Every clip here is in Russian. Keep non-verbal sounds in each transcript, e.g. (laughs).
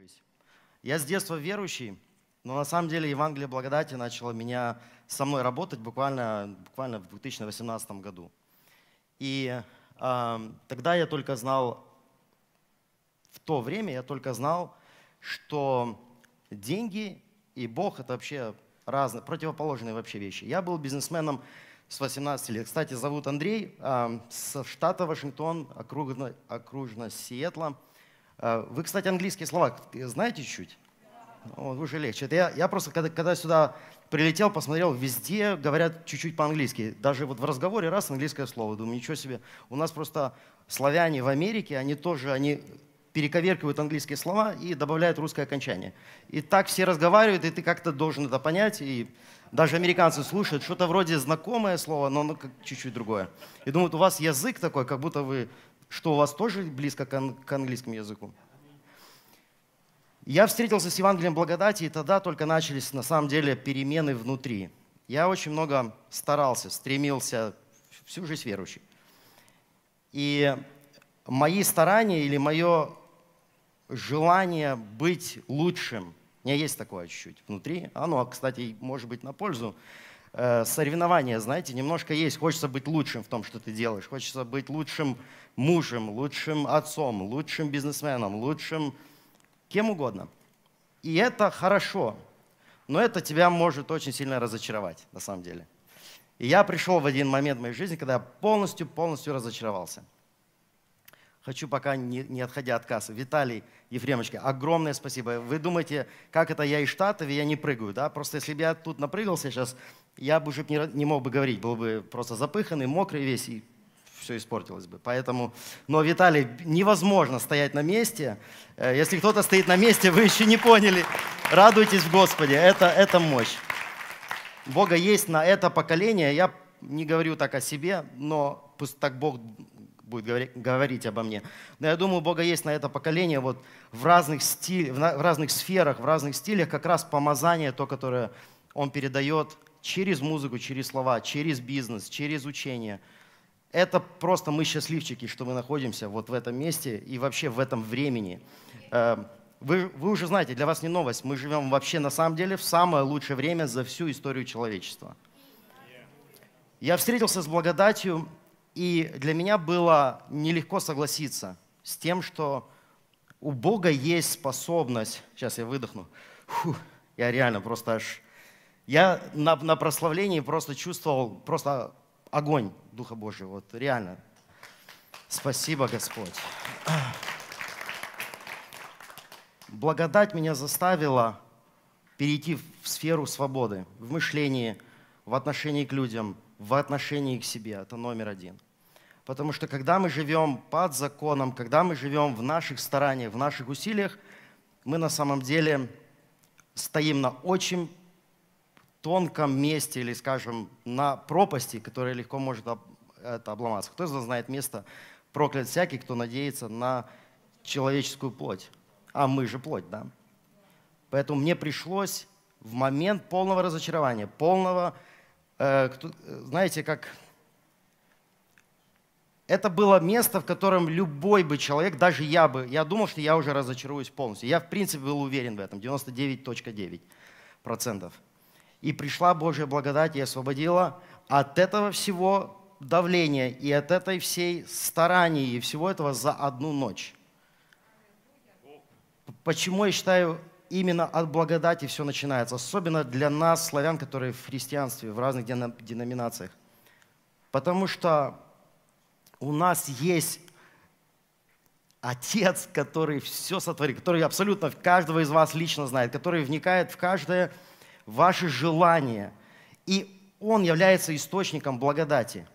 жизнь. Я с детства верующий, но на самом деле Евангелие благодати начало меня со мной работать буквально, буквально в 2018 году. И э, тогда я только знал, в то время я только знал, что деньги и Бог это вообще разные, противоположные вообще вещи. Я был бизнесменом с 18 лет. Кстати, зовут Андрей, э, а, с штата Вашингтон, окружность окружно Сиэтла – а, вы, кстати, английские слова знаете чуть? чуть ну, Вот, уже легче. Это я, я просто, когда, когда сюда прилетел, посмотрел, везде говорят чуть-чуть по-английски. Даже вот в разговоре раз английское слово. Думаю, ничего себе. У нас просто славяне в Америке, они тоже, они перековеркивают английские слова и добавляют русское окончание. И так все разговаривают, и ты как-то должен это понять. И даже американцы слушают что-то вроде знакомое слово, но оно чуть-чуть другое. И думают, у вас язык такой, как будто вы что у вас тоже близко к английскому языку. Я встретился с Евангелием благодати, и тогда только начались на самом деле перемены внутри. Я очень много старался, стремился, всю жизнь верующий. И мои старания или мое желание быть лучшим, у меня есть такое чуть-чуть внутри, оно, кстати, может быть на пользу, Э, соревнования, знаете, немножко есть. Хочется быть лучшим в том, что ты делаешь. Хочется быть лучшим мужем, лучшим отцом, лучшим бизнесменом, лучшим кем угодно. И это хорошо, но это тебя может очень сильно разочаровать, на самом деле. И я пришел в один момент в моей жизни, когда я полностью-полностью разочаровался. Хочу пока, не, не отходя от кассы. Виталий Ефремочки, огромное спасибо. Вы думаете, как это я из Штатов, и я не прыгаю, да? Просто если бы я тут напрыгался сейчас, я бы уже не, мог бы говорить, был бы просто запыханный, мокрый весь, и все испортилось бы. Поэтому, но, Виталий, невозможно стоять на месте. Э, если кто-то стоит на месте, вы еще не поняли. Радуйтесь в Господе, это, это мощь. Бога есть на это поколение. Я не говорю так о себе, но пусть так Бог будет говорить, говорить обо мне. Но я думаю, Бога есть на это поколение вот в разных, стиль, в разных сферах, в разных стилях как раз помазание, то, которое Он передает – через музыку, через слова, через бизнес, через учение. Это просто мы счастливчики, что мы находимся вот в этом месте и вообще в этом времени. Э, вы, вы уже знаете, для вас не новость, мы живем вообще на самом деле в самое лучшее время за всю историю человечества. Я встретился с благодатью, и для меня было нелегко согласиться с тем, что у Бога есть способность, сейчас я выдохну, Фу, я реально просто аж я на, на прославлении просто чувствовал просто огонь Духа Божьего. Вот реально. Спасибо, Господь. Благодать меня заставила перейти в сферу свободы, в мышлении, в отношении к людям, в отношении к себе. Это номер один. Потому что когда мы живем под законом, когда мы живем в наших стараниях, в наших усилиях, мы на самом деле стоим на очень тонком месте или, скажем, на пропасти, которая легко может об, это, обломаться. Кто знает место, проклят всякий, кто надеется на человеческую плоть. А мы же плоть, да? Поэтому мне пришлось в момент полного разочарования, полного, э, кто, знаете, как... Это было место, в котором любой бы человек, даже я бы, я думал, что я уже разочаруюсь полностью. Я, в принципе, был уверен в этом, 99.9% и пришла Божья благодать и освободила от этого всего давления и от этой всей старания и всего этого за одну ночь. Почему я считаю, именно от благодати все начинается, особенно для нас, славян, которые в христианстве, в разных деноминациях. Потому что у нас есть Отец, который все сотворил, который абсолютно каждого из вас лично знает, который вникает в каждое ваши желания. И Он является источником благодати.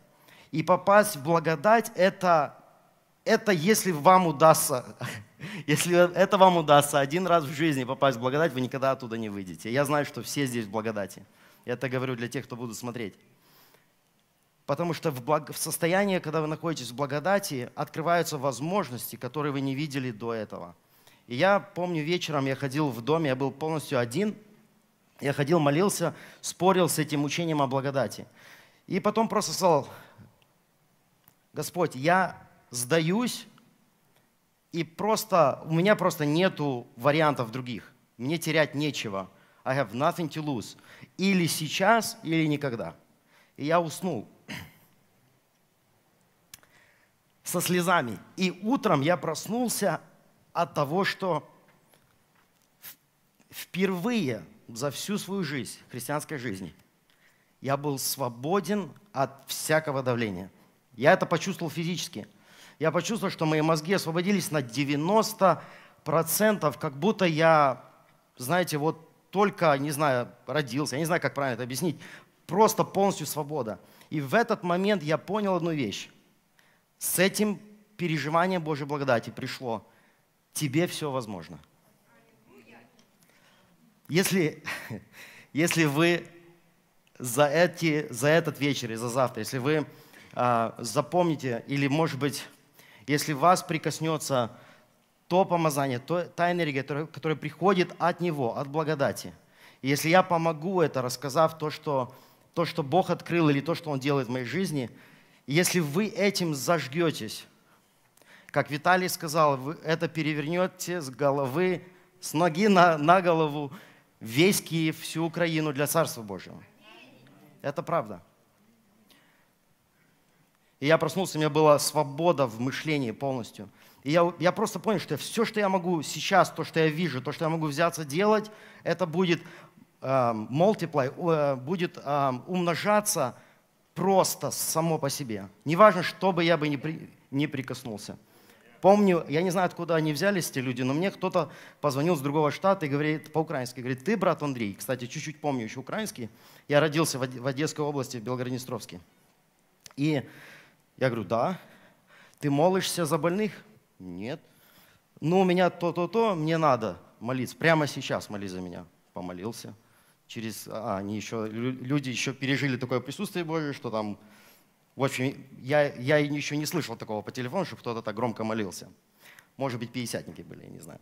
И попасть в благодать это, это если вам удастся, (laughs) если это вам удастся один раз в жизни попасть в благодать, вы никогда оттуда не выйдете. Я знаю, что все здесь в благодати. Я это говорю для тех, кто будут смотреть. Потому что в, благ... в состоянии, когда вы находитесь в благодати, открываются возможности, которые вы не видели до этого. И я помню вечером, я ходил в доме, я был полностью один, я ходил, молился, спорил с этим учением о благодати. И потом просто сказал, Господь, я сдаюсь, и просто у меня просто нету вариантов других. Мне терять нечего. I have nothing to lose. Или сейчас, или никогда. И я уснул (clears throat) со слезами. И утром я проснулся от того, что впервые за всю свою жизнь, христианской жизни, я был свободен от всякого давления. Я это почувствовал физически. Я почувствовал, что мои мозги освободились на 90%, как будто я, знаете, вот только, не знаю, родился, я не знаю, как правильно это объяснить, просто полностью свобода. И в этот момент я понял одну вещь. С этим переживанием Божьей благодати пришло. Тебе все возможно. Если, (laughs) если вы за, эти, за этот вечер и за завтра, если вы а, запомните, или, может быть, если вас прикоснется то помазание, то, та энергия, которая, которая приходит от Него, от благодати, и если я помогу это, рассказав то что, то, что Бог открыл или то, что Он делает в моей жизни, если вы этим зажгетесь, как Виталий сказал, это перевернете с головы, с ноги на, на голову, весь Киев, всю Украину для Царства Божьего. Это правда. И я проснулся, у меня была свобода в мышлении полностью. И я, я просто понял, что все, что я могу сейчас, то, что я вижу, то, что я могу взяться делать, это будет э, multiply, э, будет э, умножаться просто само по себе. Неважно, что бы я бы не, при, не прикоснулся. Помню, я не знаю, откуда они взялись, эти люди, но мне кто-то позвонил с другого штата и говорит по-украински, говорит, ты, брат Андрей, кстати, чуть-чуть помню еще украинский, я родился в Одесской области, в Белгороднестровске. И я говорю, да. Ты молишься за больных? Нет. Ну, у меня то-то-то, мне надо молиться. Прямо сейчас молись за меня. Помолился. Через, а, они еще, люди еще пережили такое присутствие Божие, что там в общем, я, я еще не слышал такого по телефону, чтобы кто-то так громко молился. Может быть, пятидесятники были, я не знаю.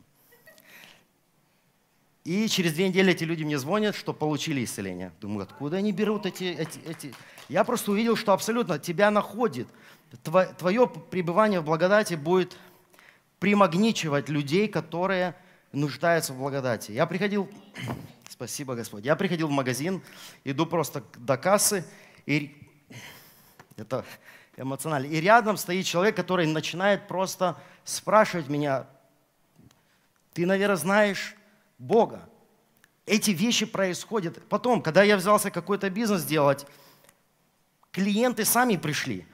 И через две недели эти люди мне звонят, что получили исцеление. Думаю, откуда они берут эти... эти, эти? Я просто увидел, что абсолютно тебя находит. Твое пребывание в благодати будет примагничивать людей, которые нуждаются в благодати. Я приходил... (clears throat) Спасибо, Господь. Я приходил в магазин, иду просто до кассы, и это эмоционально. И рядом стоит человек, который начинает просто спрашивать меня, ты, наверное, знаешь Бога. Эти вещи происходят. Потом, когда я взялся какой-то бизнес делать, клиенты сами пришли.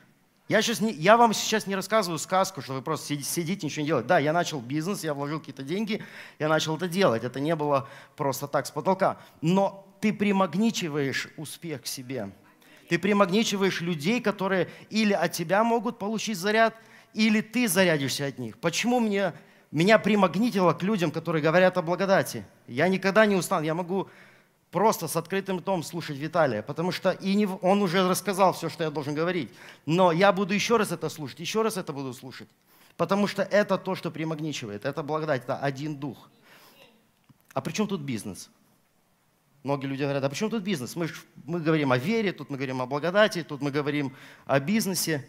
Я, сейчас не, я вам сейчас не рассказываю сказку, что вы просто сидите, ничего не делаете. Да, я начал бизнес, я вложил какие-то деньги, я начал это делать. Это не было просто так с потолка. Но ты примагничиваешь успех к себе. Ты примагничиваешь людей, которые или от тебя могут получить заряд, или ты зарядишься от них. Почему мне, меня примагнитило к людям, которые говорят о благодати? Я никогда не устану. Я могу просто с открытым том слушать Виталия, потому что и не, он уже рассказал все, что я должен говорить. Но я буду еще раз это слушать, еще раз это буду слушать, потому что это то, что примагничивает, это благодать, это один дух. А при чем тут бизнес? Многие люди говорят, а почему тут бизнес? Мы, мы говорим о вере, тут мы говорим о благодати, тут мы говорим о бизнесе.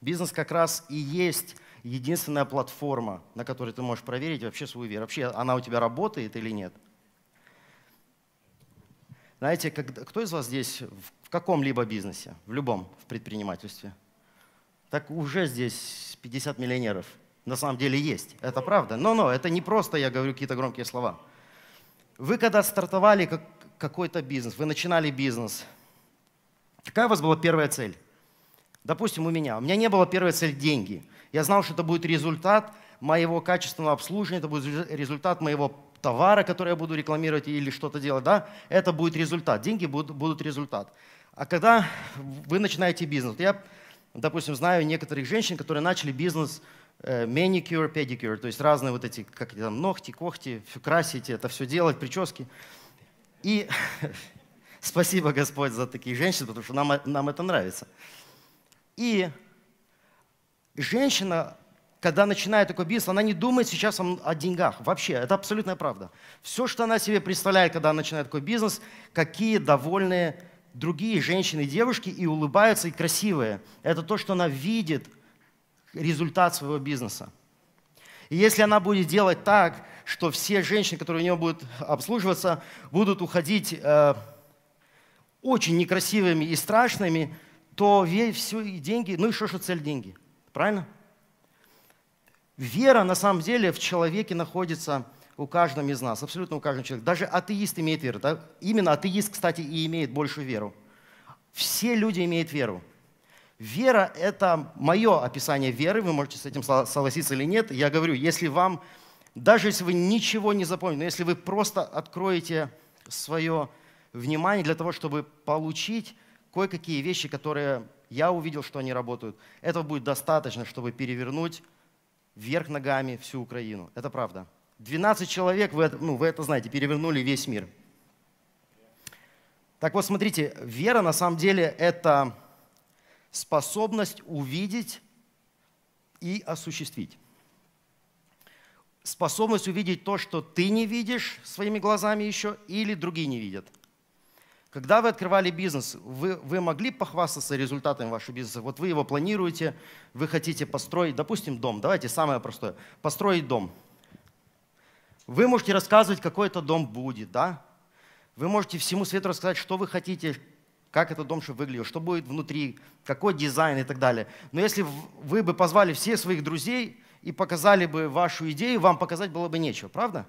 Бизнес как раз и есть единственная платформа, на которой ты можешь проверить вообще свою веру. Вообще она у тебя работает или нет. Знаете, когда, кто из вас здесь в каком-либо бизнесе, в любом, в предпринимательстве? Так уже здесь 50 миллионеров – на самом деле есть. Это правда. Но, но, это не просто я говорю какие-то громкие слова. Вы когда стартовали как, какой-то бизнес, вы начинали бизнес, какая у вас была первая цель? Допустим, у меня. У меня не была первая цель деньги. Я знал, что это будет результат моего качественного обслуживания, это будет результат моего товара, который я буду рекламировать или что-то делать, да, это будет результат. Деньги будут, будут результат. А когда вы начинаете бизнес, я, допустим, знаю некоторых женщин, которые начали бизнес – Э, маникюр, педикюр, то есть разные вот эти, как там, ногти, когти, красить, это все делать, прически. И (laughs) спасибо, Господь, за такие женщины, потому что нам, э, нам это нравится. И женщина, когда начинает такой бизнес, она не думает сейчас о, деньгах. Вообще, это абсолютная правда. Все, что она себе представляет, когда она начинает такой бизнес, какие довольные другие женщины и девушки и улыбаются, и красивые. Это то, что она видит результат своего бизнеса. И если она будет делать так, что все женщины, которые у нее будут обслуживаться, будут уходить э, очень некрасивыми и страшными, то весь все и деньги, ну и что, что цель деньги, правильно? Вера на самом деле в человеке находится у каждого из нас, абсолютно у каждого человека. Даже атеист имеет веру. Да? Именно атеист, кстати, и имеет большую веру. Все люди имеют веру. Вера — это мое описание веры, вы можете с этим согласиться или нет. Я говорю, если вам, даже если вы ничего не запомните, но если вы просто откроете свое внимание для того, чтобы получить кое-какие вещи, которые я увидел, что они работают, этого будет достаточно, чтобы перевернуть вверх ногами всю Украину. Это правда. 12 человек, вы, ну, вы это знаете, перевернули весь мир. Так вот, смотрите, вера на самом деле это способность увидеть и осуществить. Способность увидеть то, что ты не видишь своими глазами еще, или другие не видят. Когда вы открывали бизнес, вы, вы могли похвастаться результатами вашего бизнеса? Вот вы его планируете, вы хотите построить, допустим, дом. Давайте самое простое. Построить дом. Вы можете рассказывать, какой это дом будет, да? Вы можете всему свету рассказать, что вы хотите, как этот дом чтобы выглядел, что будет внутри, какой дизайн и так далее. Но если вы бы позвали всех своих друзей и показали бы вашу идею, вам показать было бы нечего, правда?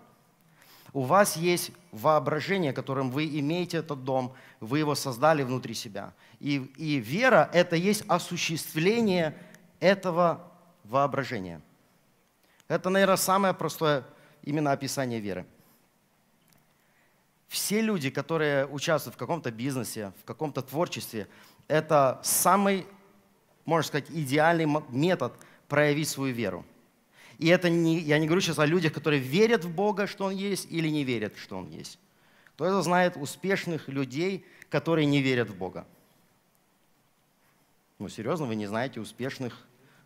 У вас есть воображение, которым вы имеете этот дом, вы его создали внутри себя. И, и вера – это есть осуществление этого воображения. Это, наверное, самое простое именно описание веры. Все люди, которые участвуют в каком-то бизнесе, в каком-то творчестве, это самый, можно сказать, идеальный метод проявить свою веру. И это не, я не говорю сейчас о людях, которые верят в Бога, что Он есть, или не верят, что Он есть. Кто это знает успешных людей, которые не верят в Бога? Ну, серьезно, вы не знаете успешных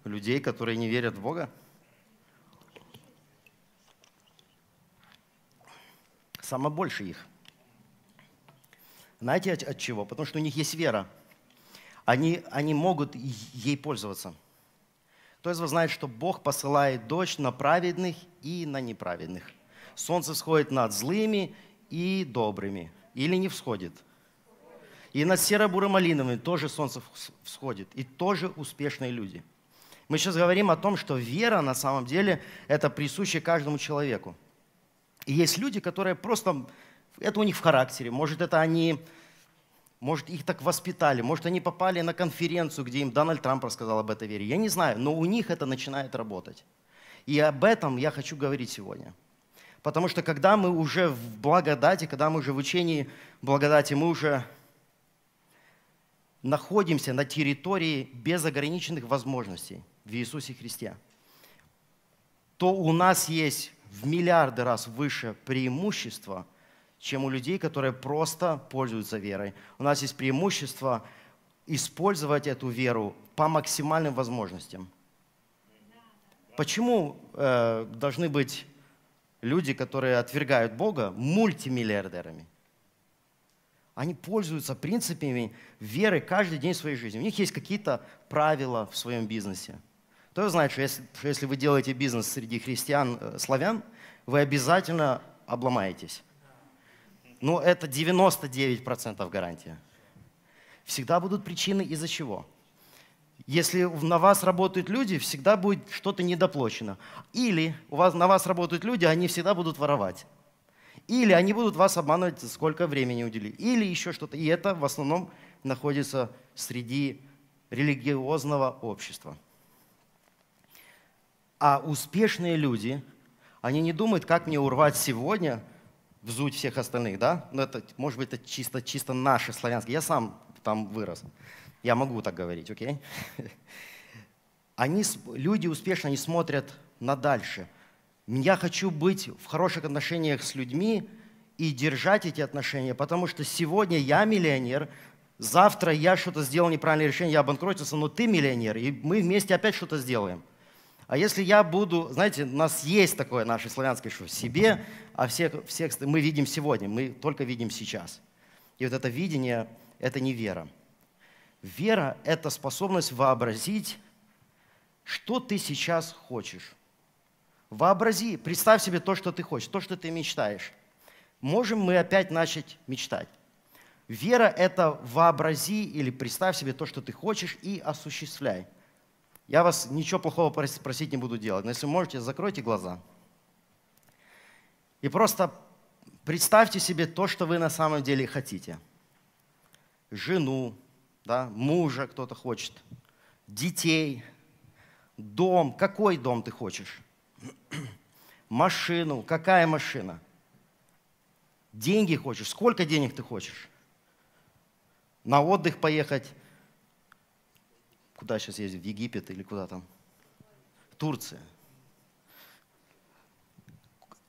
людей, которые не верят в Бога? Само больше их. Знаете от, от чего? Потому что у них есть вера. Они, они могут ей пользоваться. Кто из вас знает, что Бог посылает дождь на праведных и на неправедных? Солнце сходит над злыми и добрыми. Или не всходит. И над серо буро тоже солнце всходит. И тоже успешные люди. Мы сейчас говорим о том, что вера на самом деле это присуще каждому человеку. И есть люди, которые просто это у них в характере, может, это они, может, их так воспитали, может, они попали на конференцию, где им Дональд Трамп рассказал об этой вере. Я не знаю, но у них это начинает работать. И об этом я хочу говорить сегодня. Потому что когда мы уже в благодати, когда мы уже в учении благодати, мы уже находимся на территории безограниченных возможностей в Иисусе Христе, то у нас есть в миллиарды раз выше преимущество – чем у людей, которые просто пользуются верой. У нас есть преимущество использовать эту веру по максимальным возможностям. Почему э, должны быть люди, которые отвергают Бога, мультимиллиардерами? Они пользуются принципами веры каждый день своей жизни. У них есть какие-то правила в своем бизнесе. Кто знает, что если, что если вы делаете бизнес среди христиан, э, славян, вы обязательно обломаетесь. Ну, это 99% гарантия. Всегда будут причины, из-за чего. Если на вас работают люди, всегда будет что-то недоплачено. Или у вас, на вас работают люди, они всегда будут воровать. Или они будут вас обманывать, сколько времени уделили. Или еще что-то. И это в основном находится среди религиозного общества. А успешные люди, они не думают, как мне урвать сегодня – взуть всех остальных, да? Но ну, это, может быть, это чисто, чисто наши славянские. Я сам там вырос. Я могу так говорить, окей? (laughs) Они, люди успешно не смотрят на дальше. Я хочу быть в хороших отношениях с людьми и держать эти отношения, потому что сегодня я миллионер, завтра я что-то сделал неправильное решение, я обанкротился, но ты миллионер, и мы вместе опять что-то сделаем – а если я буду, знаете, у нас есть такое наше славянское, что себе, а всех, всех мы видим сегодня, мы только видим сейчас. И вот это видение – это не вера. Вера – это способность вообразить, что ты сейчас хочешь. Вообрази, представь себе то, что ты хочешь, то, что ты мечтаешь. Можем мы опять начать мечтать. Вера – это вообрази или представь себе то, что ты хочешь, и осуществляй. Я вас ничего плохого просить не буду делать, но если можете, закройте глаза. И просто представьте себе то, что вы на самом деле хотите. Жену, да, мужа кто-то хочет, детей, дом, какой дом ты хочешь, (clears throat) машину, какая машина, деньги хочешь, сколько денег ты хочешь, на отдых поехать, Куда сейчас ездить? В Египет или куда там? Турция.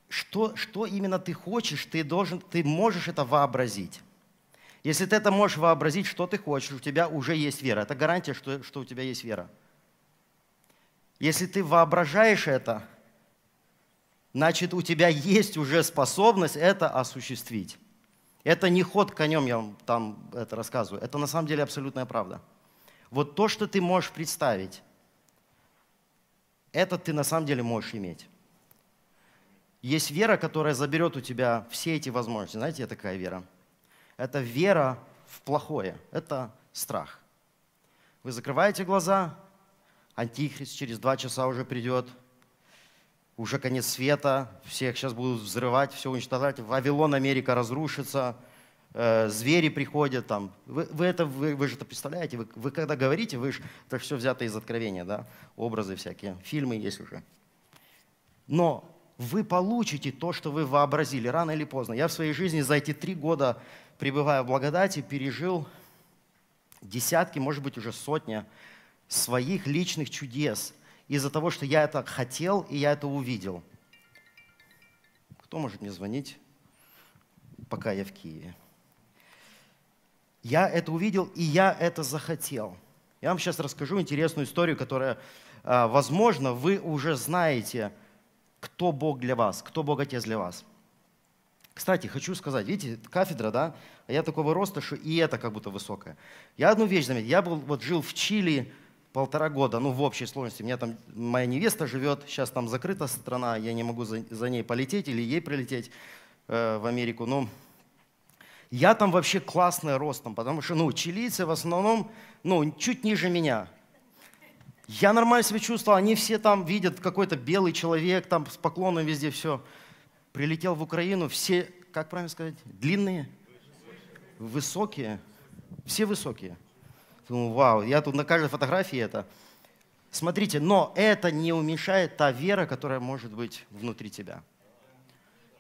Что, что именно ты хочешь, ты, должен, ты можешь это вообразить. Если ты это можешь вообразить, что ты хочешь, у тебя уже есть вера. Это гарантия, что, что у тебя есть вера. Если ты воображаешь это, значит, у тебя есть уже способность это осуществить. Это не ход конем, я вам там это рассказываю. Это на самом деле абсолютная правда. Вот то, что ты можешь представить, это ты на самом деле можешь иметь. Есть вера, которая заберет у тебя все эти возможности. Знаете, я такая вера. Это вера в плохое. Это страх. Вы закрываете глаза, антихрист через два часа уже придет, уже конец света, всех сейчас будут взрывать, все уничтожать, Вавилон, Америка разрушится – Э, звери приходят там. Вы, вы это вы, вы же это представляете, вы, вы когда говорите, вы же это все взято из откровения, да, образы всякие, фильмы есть уже. Но вы получите то, что вы вообразили, рано или поздно. Я в своей жизни за эти три года, пребывая в благодати, пережил десятки, может быть, уже сотня своих личных чудес из-за того, что я это хотел и я это увидел. Кто может мне звонить, пока я в Киеве? Я это увидел, и я это захотел. Я вам сейчас расскажу интересную историю, которая, а, возможно, вы уже знаете, кто Бог для вас, кто Бог Отец для вас. Кстати, хочу сказать, видите, кафедра, да? Я такого роста, что и это как будто высокое. Я одну вещь заметил. Я был, вот жил в Чили полтора года, ну, в общей сложности. У меня там моя невеста живет, сейчас там закрыта страна, я не могу за, за ней полететь или ей прилететь э, в Америку. Ну, я там вообще классный ростом, потому что, ну, чилийцы в основном, ну, чуть ниже меня. Я нормально себя чувствовал, они все там видят какой-то белый человек, там с поклоном везде все. Прилетел в Украину, все, как правильно сказать, длинные, высокие, все высокие. Думаю, вау, я тут на каждой фотографии это. Смотрите, но это не уменьшает та вера, которая может быть внутри тебя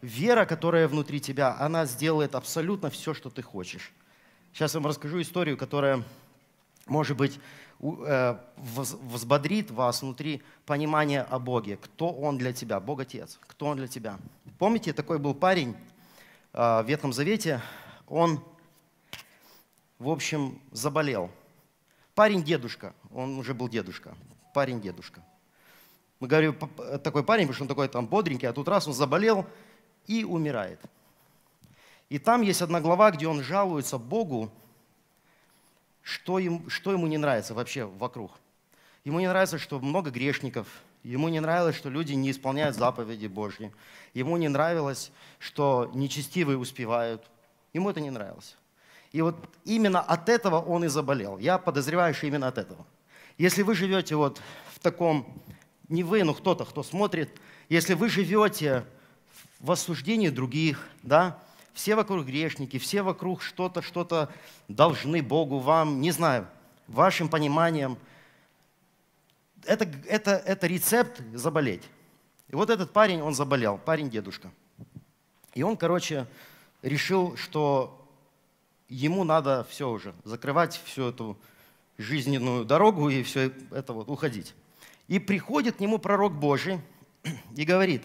вера, которая внутри тебя, она сделает абсолютно все, что ты хочешь. Сейчас я вам расскажу историю, которая, может быть, э, возбодрит вас внутри понимание о Боге. Кто Он для тебя? Бог Отец. Кто Он для тебя? Помните, такой был парень э, в Ветхом Завете. Он, в общем, заболел. Парень-дедушка. Он уже был дедушка. Парень-дедушка. Мы говорим, такой парень, потому что он такой там бодренький, а тут раз он заболел, и умирает. И там есть одна глава, где он жалуется Богу, что, им, что ему не нравится вообще вокруг. Ему не нравится, что много грешников, ему не нравилось, что люди не исполняют заповеди Божьи, ему не нравилось, что нечестивые успевают, ему это не нравилось. И вот именно от этого он и заболел. Я подозреваю, что именно от этого. Если вы живете вот в таком, не вы, но кто-то, кто смотрит, если вы живете в осуждении других, да, все вокруг грешники, все вокруг что-то, что-то должны Богу, вам, не знаю, вашим пониманием. Это, это, это рецепт заболеть. И вот этот парень, он заболел, парень-дедушка. И он, короче, решил, что ему надо все уже, закрывать всю эту жизненную дорогу и все это вот, уходить. И приходит к нему пророк Божий и говорит,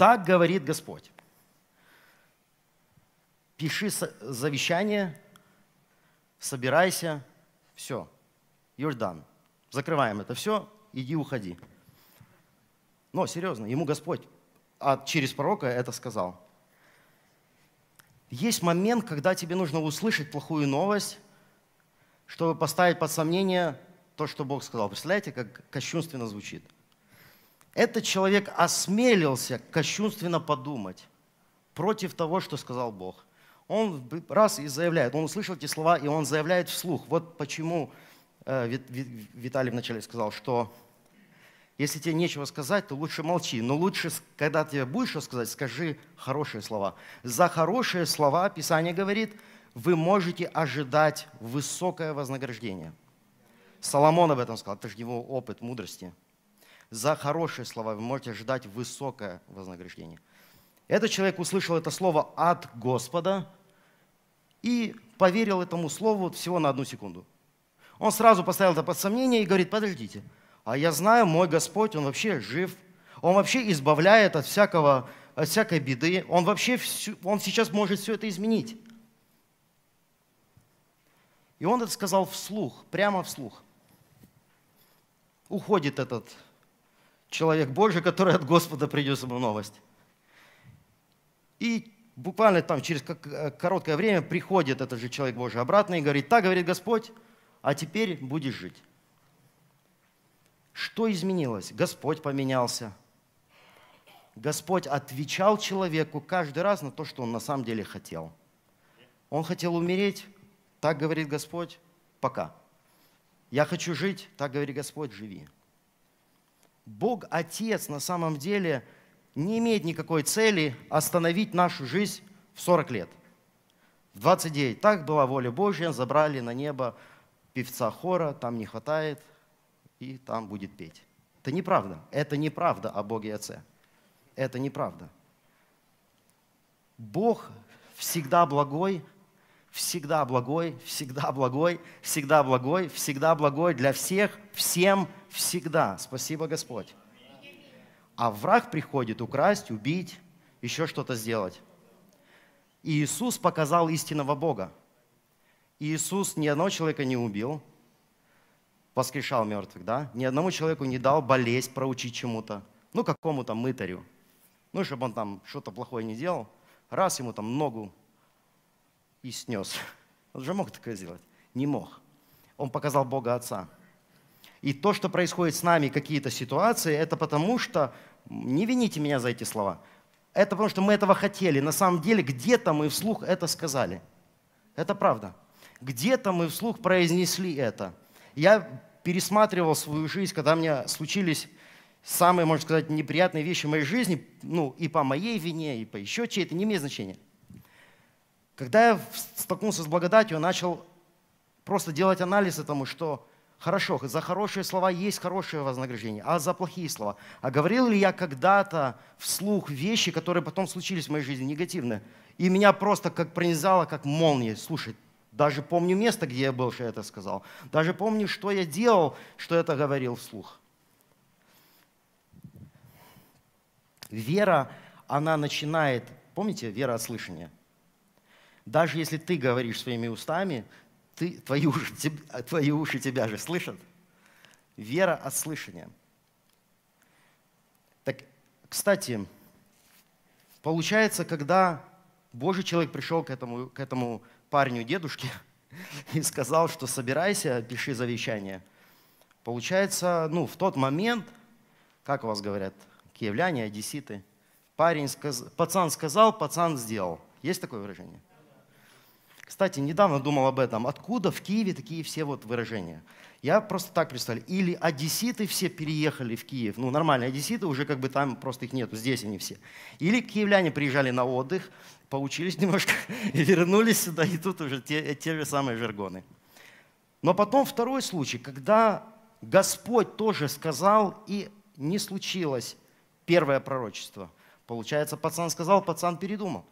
так говорит Господь. Пиши завещание, собирайся, все, you're done. Закрываем это все, иди уходи. Но серьезно, ему Господь через пророка это сказал. Есть момент, когда тебе нужно услышать плохую новость, чтобы поставить под сомнение то, что Бог сказал. Представляете, как кощунственно звучит – этот человек осмелился кощунственно подумать против того, что сказал Бог. Он раз и заявляет, он услышал эти слова, и он заявляет вслух. Вот почему э, Виталий вначале сказал, что если тебе нечего сказать, то лучше молчи. Но лучше, когда тебе будешь что сказать, скажи хорошие слова. За хорошие слова, Писание говорит, вы можете ожидать высокое вознаграждение. Соломон об этом сказал, это же его опыт мудрости – за хорошие слова вы можете ожидать высокое вознаграждение. Этот человек услышал это слово от Господа и поверил этому слову всего на одну секунду. Он сразу поставил это под сомнение и говорит, подождите, а я знаю, мой Господь, Он вообще жив, Он вообще избавляет от, всякого, от всякой беды, Он вообще всю, он сейчас может все это изменить. И он это сказал вслух, прямо вслух. Уходит этот человек Божий, который от Господа принес ему новость. И буквально там через э, короткое время приходит этот же человек Божий обратно и говорит, так говорит Господь, а теперь будешь жить. Что изменилось? Господь поменялся. Господь отвечал человеку каждый раз на то, что он на самом деле хотел. Он хотел умереть, так говорит Господь, пока. Я хочу жить, так говорит Господь, живи. Бог Отец на самом деле не имеет никакой цели остановить нашу жизнь в 40 лет. В 29. Так была воля Божья, забрали на небо певца хора, там не хватает, и там будет петь. Это неправда. Это неправда о Боге Отце. Это неправда. Бог всегда благой, всегда благой, всегда благой, всегда благой, всегда благой для всех, всем, всегда. Спасибо, Господь. А враг приходит украсть, убить, еще что-то сделать. И Иисус показал истинного Бога. И Иисус ни одного человека не убил, воскрешал мертвых, да? Ни одному человеку не дал болезнь проучить чему-то, ну, какому-то мытарю. Ну, чтобы он там что-то плохое не делал. Раз ему там ногу и снес. (laughs) Он же мог такое сделать? Не мог. Он показал Бога Отца. И то, что происходит с нами, какие-то ситуации, это потому что, не вините меня за эти слова, это потому что мы этого хотели. На самом деле где-то мы вслух это сказали. Это правда. Где-то мы вслух произнесли это. Я пересматривал свою жизнь, когда у меня случились самые, можно сказать, неприятные вещи в моей жизни, ну и по моей вине, и по еще чьей-то, не имеет значения – когда я столкнулся с благодатью, начал просто делать анализ этому, что хорошо, за хорошие слова есть хорошее вознаграждение, а за плохие слова. А говорил ли я когда-то вслух вещи, которые потом случились в моей жизни негативные? И меня просто как пронизало, как молния. Слушай, даже помню место, где я был, что я это сказал. Даже помню, что я делал, что это говорил вслух. Вера, она начинает, помните, вера от слышания – даже если ты говоришь своими устами, ты, твои, уши, (laughs) твои уши тебя же слышат. Вера от слышания. Так, кстати, получается, когда Божий человек пришел к этому, к этому парню дедушке (laughs) и сказал, что собирайся, пиши завещание. Получается, ну, в тот момент, как у вас говорят, киевляне, одесситы, парень сказ... пацан сказал, пацан сделал. Есть такое выражение? Кстати, недавно думал об этом. Откуда в Киеве такие все вот выражения? Я просто так представляю. Или одесситы все переехали в Киев. Ну, нормально, одесситы уже как бы там просто их нет, здесь они все. Или киевляне приезжали на отдых, поучились (laughs) немножко и вернулись сюда, и тут уже те, те же самые жаргоны. Но потом второй случай, когда Господь тоже сказал, и не случилось первое пророчество. Получается, пацан сказал, пацан передумал.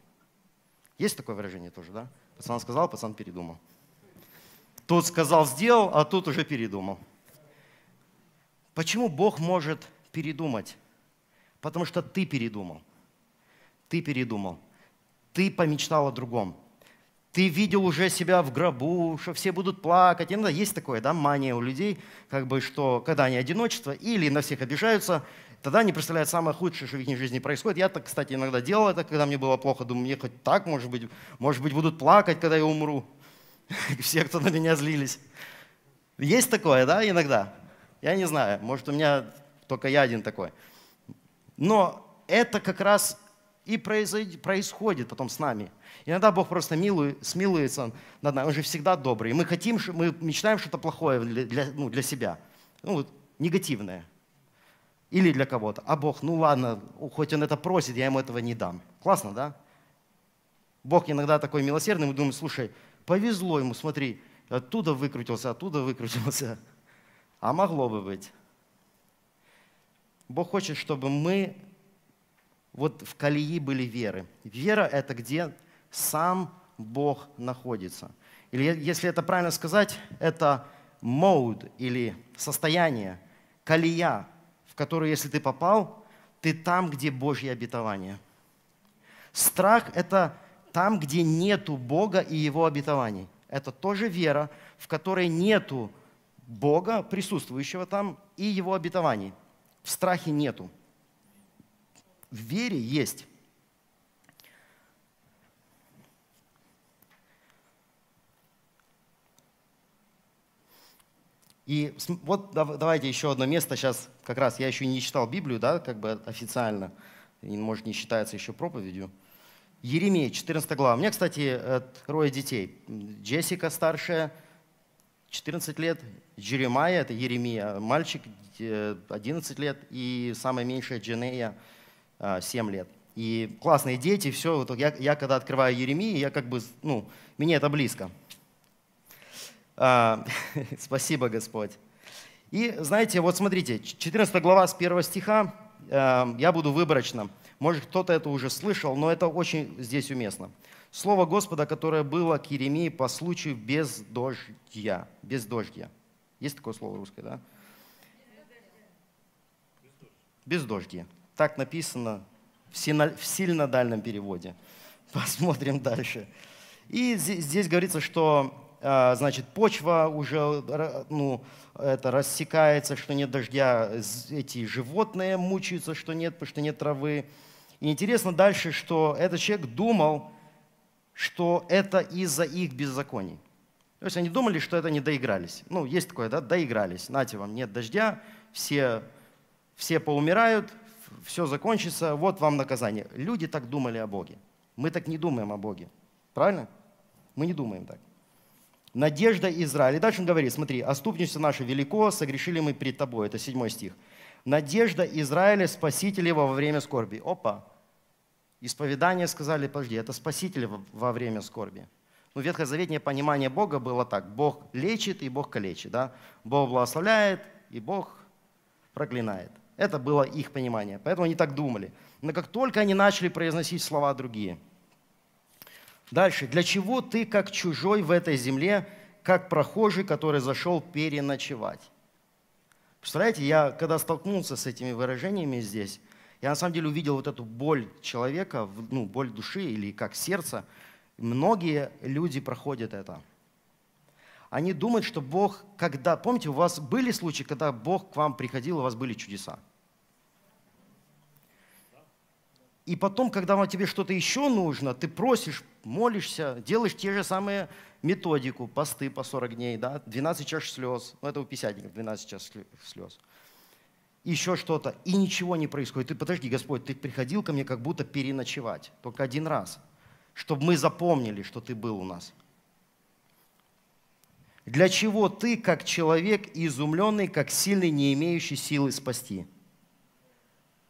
Есть такое выражение тоже, да? Пацан сказал, пацан передумал. Тот сказал, сделал, а тут уже передумал. Почему Бог может передумать? Потому что ты передумал. Ты передумал. Ты помечтал о другом. Ты видел уже себя в гробу, что все будут плакать. Иногда есть такое, да, мания у людей, как бы, что когда они одиночество или на всех обижаются – тогда они представляют самое худшее, что в их жизни происходит. Я так, кстати, иногда делал это, когда мне было плохо, думаю, мне хоть так, может быть, может быть, будут плакать, когда я умру. (laughs) Все, кто на меня злились. Есть такое, да, иногда? Я не знаю, может, у меня только я один такой. Но это как раз и происходит потом с нами. Иногда Бог просто милует, смилуется над нами. Он же всегда добрый. мы хотим, мы мечтаем что-то плохое для, для, ну, для себя. Ну, вот, негативное. Или для кого-то. А Бог, ну ладно, хоть он это просит, я ему этого не дам. Классно, да? Бог иногда такой милосердный, мы думаем, слушай, повезло ему, смотри, оттуда выкрутился, оттуда выкрутился. (laughs) А могло бы быть. Бог хочет, чтобы мы вот в колеи были веры. Вера – это где сам Бог находится. Или, если это правильно сказать, это mode или состояние, колея, которую, если ты попал, ты там, где Божье обетование. Страх – это там, где нету Бога и Его обетований. Это тоже вера, в которой нету Бога, присутствующего там, и Его обетований. В страхе нету. В вере есть. И вот давайте еще одно место сейчас как раз я еще не читал Библию, да, как бы официально, может, не считается еще проповедью. Еремия, 14 глава. У меня, кстати, э, трое детей. Джессика старшая, 14 лет, Джеремая, это Еремия, мальчик, 11 э, лет, и самая меньшая Дженея, 7 э, лет. И классные дети, все. Вот я, я когда открываю Еремии, я как бы, ну, мне это близко. А, (laughs) спасибо, Господь. И знаете, вот смотрите, 14 глава с 1 стиха, э, я буду выборочно. Может, кто-то это уже слышал, но это очень здесь уместно. Слово Господа, которое было к Еремии по случаю без дождя. Без дождя. Есть такое слово русское, да? Без дождя. Так написано в сильно дальнем переводе. Посмотрим дальше. И здесь говорится, что а, значит, почва уже ну, это, рассекается, что нет дождя, эти животные мучаются, что нет, потому что нет травы. И интересно дальше, что этот человек думал, что это из-за их беззаконий. То есть они думали, что это не доигрались. Ну, есть такое, да, доигрались. Нате вам, нет дождя, все, все поумирают, все закончится, вот вам наказание. Люди так думали о Боге. Мы так не думаем о Боге. Правильно? Мы не думаем так. Надежда Израиля. И дальше он говорит, смотри, «Оступничество «А наше велико, согрешили мы перед тобой». Это седьмой стих. «Надежда Израиля, спаситель его во время скорби». Опа! Исповедание сказали, подожди, это спаситель во время скорби. Ну, ветхозаветнее понимание Бога было так. Бог лечит и Бог калечит. Да? Бог благословляет и Бог проклинает. Это было их понимание. Поэтому они так думали. Но как только они начали произносить слова другие – Дальше. Для чего ты как чужой в этой земле, как прохожий, который зашел переночевать? Представляете, я когда столкнулся с этими выражениями здесь, я на самом деле увидел вот эту боль человека, ну, боль души или как сердца. Многие люди проходят это. Они думают, что Бог, когда... Помните, у вас были случаи, когда Бог к вам приходил, у вас были чудеса? И потом, когда тебе что-то еще нужно, ты просишь, молишься, делаешь те же самые методику, посты по 40 дней, да, 12 чаш слез. Ну, это у писятников 12 чаш слез. Еще что-то. И ничего не происходит. Ты подожди, Господь, ты приходил ко мне как будто переночевать. Только один раз. Чтобы мы запомнили, что ты был у нас. Для чего ты, как человек, изумленный, как сильный, не имеющий силы спасти?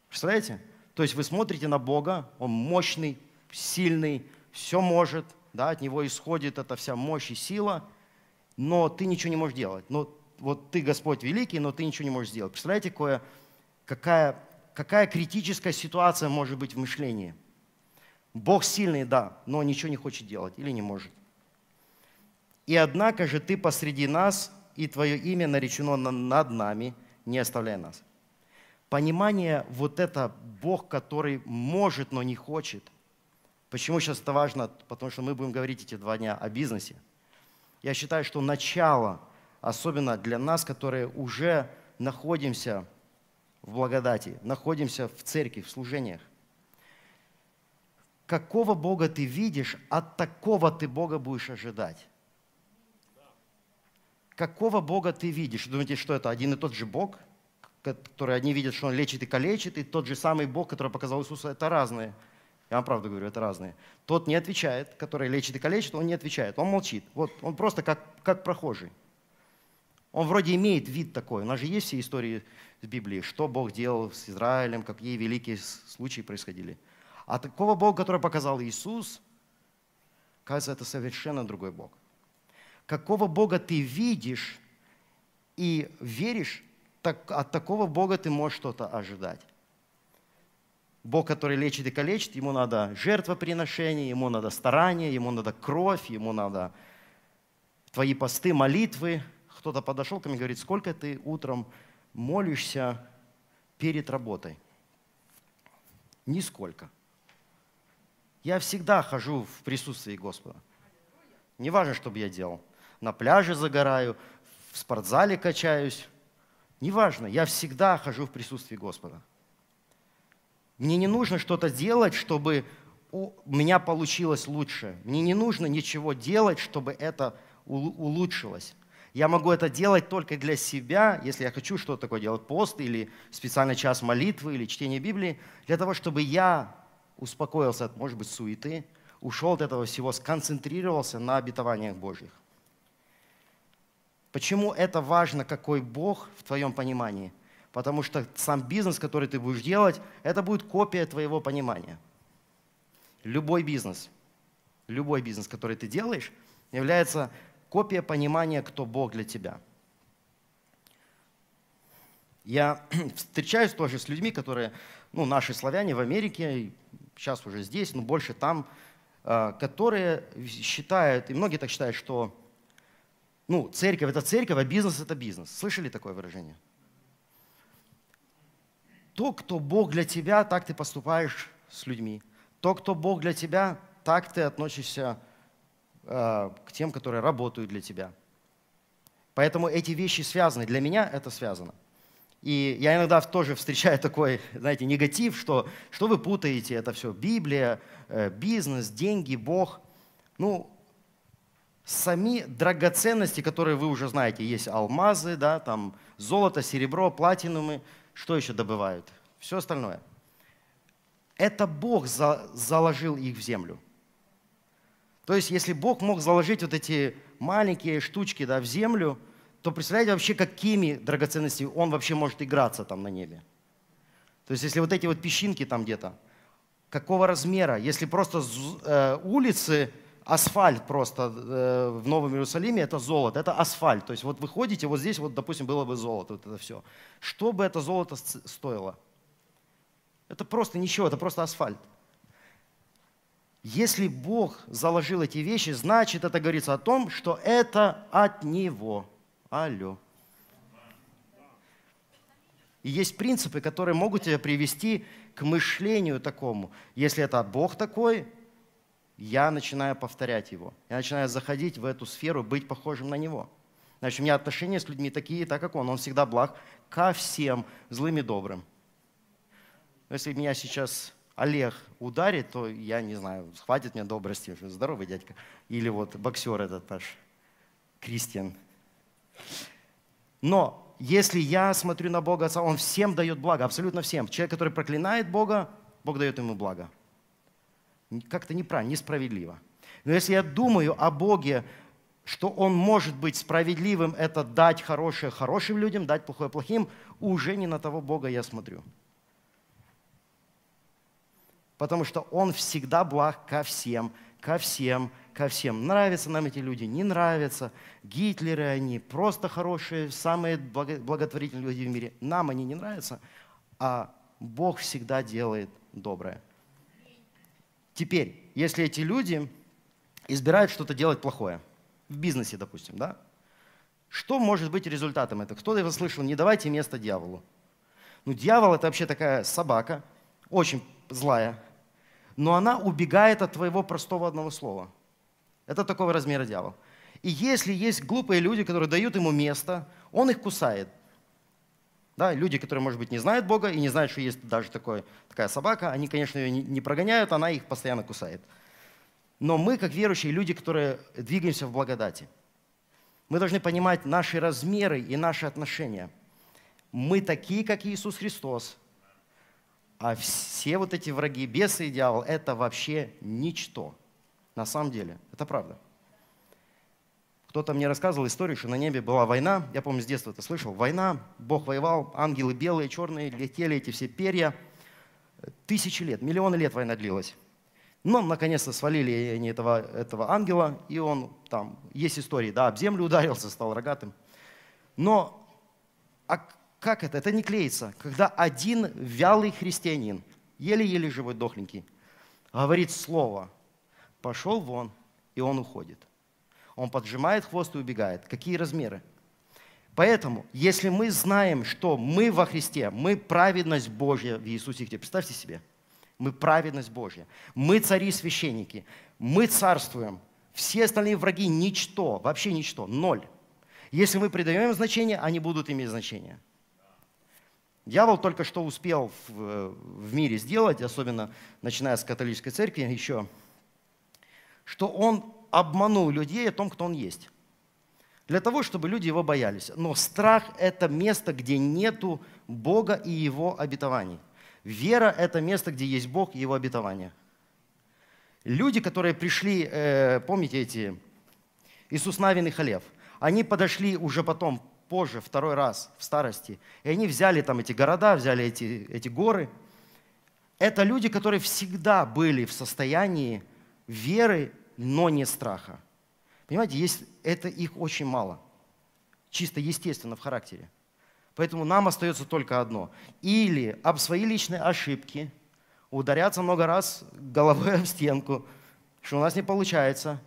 Представляете? То есть вы смотрите на Бога, Он мощный, сильный, все может, да, от Него исходит эта вся мощь и сила, но ты ничего не можешь делать. Но вот ты Господь великий, но ты ничего не можешь сделать. Представляете, какое, какая, какая критическая ситуация может быть в мышлении? Бог сильный, да, но ничего не хочет делать или не может. И однако же ты посреди нас, и твое имя наречено над нами, не оставляя нас. Понимание вот это Бог, который может, но не хочет. Почему сейчас это важно? Потому что мы будем говорить эти два дня о бизнесе. Я считаю, что начало, особенно для нас, которые уже находимся в благодати, находимся в церкви, в служениях. Какого Бога ты видишь, от такого ты Бога будешь ожидать. Какого Бога ты видишь? Думаете, что это один и тот же Бог – которые одни видят, что он лечит и калечит, и тот же самый Бог, который показал Иисуса, это разные. Я вам правду говорю, это разные. Тот не отвечает, который лечит и калечит, он не отвечает, он молчит. Вот он просто как, как прохожий. Он вроде имеет вид такой. У нас же есть все истории с Библии, что Бог делал с Израилем, какие великие случаи происходили. А такого Бога, который показал Иисус, кажется, это совершенно другой Бог. Какого Бога ты видишь и веришь, так, от такого Бога ты можешь что-то ожидать. Бог, который лечит и калечит, ему надо жертвоприношение, ему надо старание, ему надо кровь, ему надо твои посты, молитвы. Кто-то подошел ко мне и говорит, сколько ты утром молишься перед работой? Нисколько. Я всегда хожу в присутствии Господа. Не важно, что бы я делал. На пляже загораю, в спортзале качаюсь, Неважно, я всегда хожу в присутствии Господа. Мне не нужно что-то делать, чтобы у меня получилось лучше. Мне не нужно ничего делать, чтобы это улучшилось. Я могу это делать только для себя, если я хочу что-то такое делать, пост или специальный час молитвы или чтение Библии, для того, чтобы я успокоился от, может быть, суеты, ушел от этого всего, сконцентрировался на обетованиях Божьих. Почему это важно, какой Бог в твоем понимании? Потому что сам бизнес, который ты будешь делать, это будет копия твоего понимания. Любой бизнес, любой бизнес, который ты делаешь, является копия понимания, кто Бог для тебя. Я (clears throat) встречаюсь тоже с людьми, которые, ну, наши славяне в Америке, сейчас уже здесь, но больше там, а, которые считают, и многие так считают, что ну, церковь – это церковь, а бизнес – это бизнес. Слышали такое выражение? То, кто Бог для тебя, так ты поступаешь с людьми. То, кто Бог для тебя, так ты относишься э, к тем, которые работают для тебя. Поэтому эти вещи связаны. Для меня это связано. И я иногда тоже встречаю (laughs) такой, знаете, негатив, что, что вы путаете это все. Библия, э, бизнес, деньги, Бог. Ну, сами драгоценности, которые вы уже знаете, есть алмазы, да, там золото, серебро, платинумы, что еще добывают? Все остальное. Это Бог за, заложил их в землю. То есть, если Бог мог заложить вот эти маленькие штучки да, в землю, то представляете вообще, какими драгоценностями Он вообще может играться там на небе. То есть, если вот эти вот песчинки там где-то, какого размера, если просто э, улицы асфальт просто э, в Новом Иерусалиме, это золото, это асфальт. То есть вот вы ходите, вот здесь вот, допустим, было бы золото, вот это все. Что бы это золото стоило? Это просто ничего, это просто асфальт. Если Бог заложил эти вещи, значит, это говорится о том, что это от Него. Алло. И есть принципы, которые могут тебя привести к мышлению такому. Если это Бог такой, я начинаю повторять его. Я начинаю заходить в эту сферу, быть похожим на него. Значит, у меня отношения с людьми такие, так как он. Он всегда благ ко всем, злым и добрым. Но если меня сейчас Олег ударит, то я не знаю, схватит меня добрости. Здоровый дядька. Или вот боксер этот наш, Кристиан. Но если я смотрю на Бога Отца, Он всем дает благо, абсолютно всем. Человек, который проклинает Бога, Бог дает ему благо. Как-то неправильно, несправедливо. Но если я думаю о Боге, что Он может быть справедливым, это дать хорошее хорошим людям, дать плохое плохим, уже не на того Бога я смотрю. Потому что Он всегда благ ко всем, ко всем, ко всем. Нравятся нам эти люди, не нравятся. Гитлеры они, просто хорошие, самые благотворительные люди в мире. Нам они не нравятся, а Бог всегда делает доброе. Теперь, если эти люди избирают что-то делать плохое, в бизнесе, допустим, да, что может быть результатом этого? Кто-то его слышал, не давайте место дьяволу. Ну, дьявол это вообще такая собака, очень злая, но она убегает от твоего простого одного слова. Это такого размера дьявол. И если есть глупые люди, которые дают ему место, он их кусает. Да, люди, которые, может быть, не знают Бога и не знают, что есть даже такое, такая собака, они, конечно, ее не прогоняют, она их постоянно кусает. Но мы, как верующие люди, которые двигаемся в благодати, мы должны понимать наши размеры и наши отношения. Мы такие, как Иисус Христос, а все вот эти враги, бесы и дьявол, это вообще ничто. На самом деле, это правда. Кто-то мне рассказывал историю, что на небе была война. Я помню, с детства это слышал. Война, Бог воевал, ангелы белые, черные, летели эти все перья. Тысячи лет, миллионы лет война длилась. Но наконец-то свалили они этого, этого ангела, и он там, есть истории, да, об землю ударился, стал рогатым. Но а как это? Это не клеится. Когда один вялый христианин, еле-еле живой, дохленький, говорит слово, пошел вон, и он уходит. Он поджимает хвост и убегает. Какие размеры? Поэтому, если мы знаем, что мы во Христе, мы праведность Божья в Иисусе Христе, представьте себе, мы праведность Божья, мы цари-священники, мы царствуем, все остальные враги – ничто, вообще ничто, ноль. Если мы придаем им значение, они будут иметь значение. Дьявол только что успел в, э, в мире сделать, особенно начиная с католической церкви еще, что он обманул людей о том, кто он есть. Для того, чтобы люди его боялись. Но страх – это место, где нету Бога и его обетований. Вера – это место, где есть Бог и его обетования. Люди, которые пришли, э, помните эти, Иисус Навин и Халев, они подошли уже потом, позже, второй раз, в старости, и они взяли там эти города, взяли эти, эти горы. Это люди, которые всегда были в состоянии веры но не страха. Понимаете, есть, это их очень мало. Чисто естественно в характере. Поэтому нам остается только одно. Или об свои личные ошибки, ударяться много раз головой (laughs) об стенку, что у нас не получается,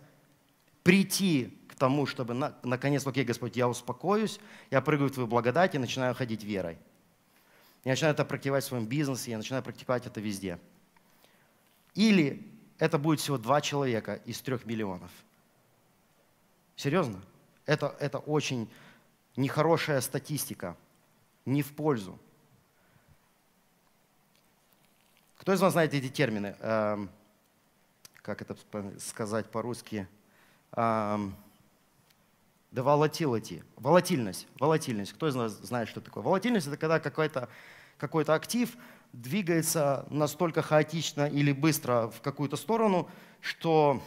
прийти к тому, чтобы на, наконец, окей, Господь, я успокоюсь, я прыгаю в Твою благодать и начинаю ходить верой. Я начинаю это практиковать в своем бизнесе, я начинаю практиковать это везде. Или это будет всего два человека из трех миллионов. Серьезно? Это, это очень нехорошая статистика, не в пользу. Кто из вас знает эти термины? Эм, как это сказать по-русски? Эм, да volatility. Волатильность. Волатильность. Кто из нас знает, что такое? Волатильность – это когда какой-то какой актив двигается настолько хаотично или быстро в какую-то сторону, что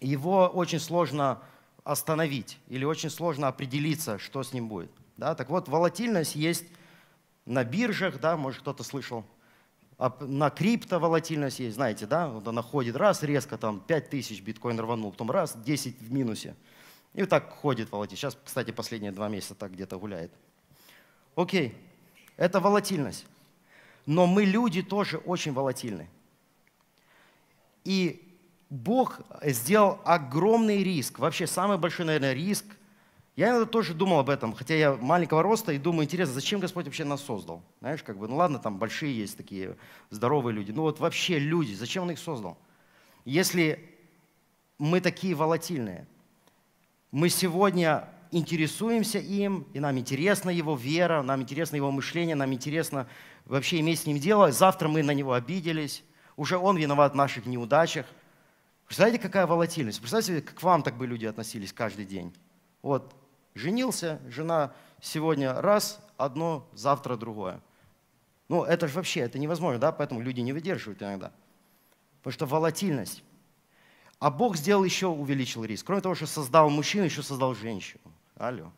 его очень сложно остановить или очень сложно определиться, что с ним будет. Да? Так вот, волатильность есть на биржах, да, может кто-то слышал, на волатильность есть, знаете, да, вот она ходит раз, резко там 5000 биткоин рванул, потом раз, 10 в минусе. И вот так ходит волатильность. Сейчас, кстати, последние два месяца так где-то гуляет. Окей, это волатильность но мы люди тоже очень волатильны. И Бог сделал огромный риск, вообще самый большой, наверное, риск. Я иногда тоже думал об этом, хотя я маленького роста и думаю, интересно, зачем Господь вообще нас создал? Знаешь, как бы, ну ладно, там большие есть такие здоровые люди, ну вот вообще люди, зачем Он их создал? Если мы такие волатильные, мы сегодня интересуемся им, и нам интересна его вера, нам интересно его мышление, нам интересно вообще иметь с ним дело. Завтра мы на него обиделись, уже он виноват в наших неудачах. Представляете, какая волатильность? Представляете, как к вам так бы люди относились каждый день. Вот, женился, жена сегодня раз, одно, завтра другое. Ну, это же вообще, это невозможно, да, поэтому люди не выдерживают иногда. Потому что волатильность. А Бог сделал еще, увеличил риск. Кроме того, что создал мужчину, еще создал женщину. Алло.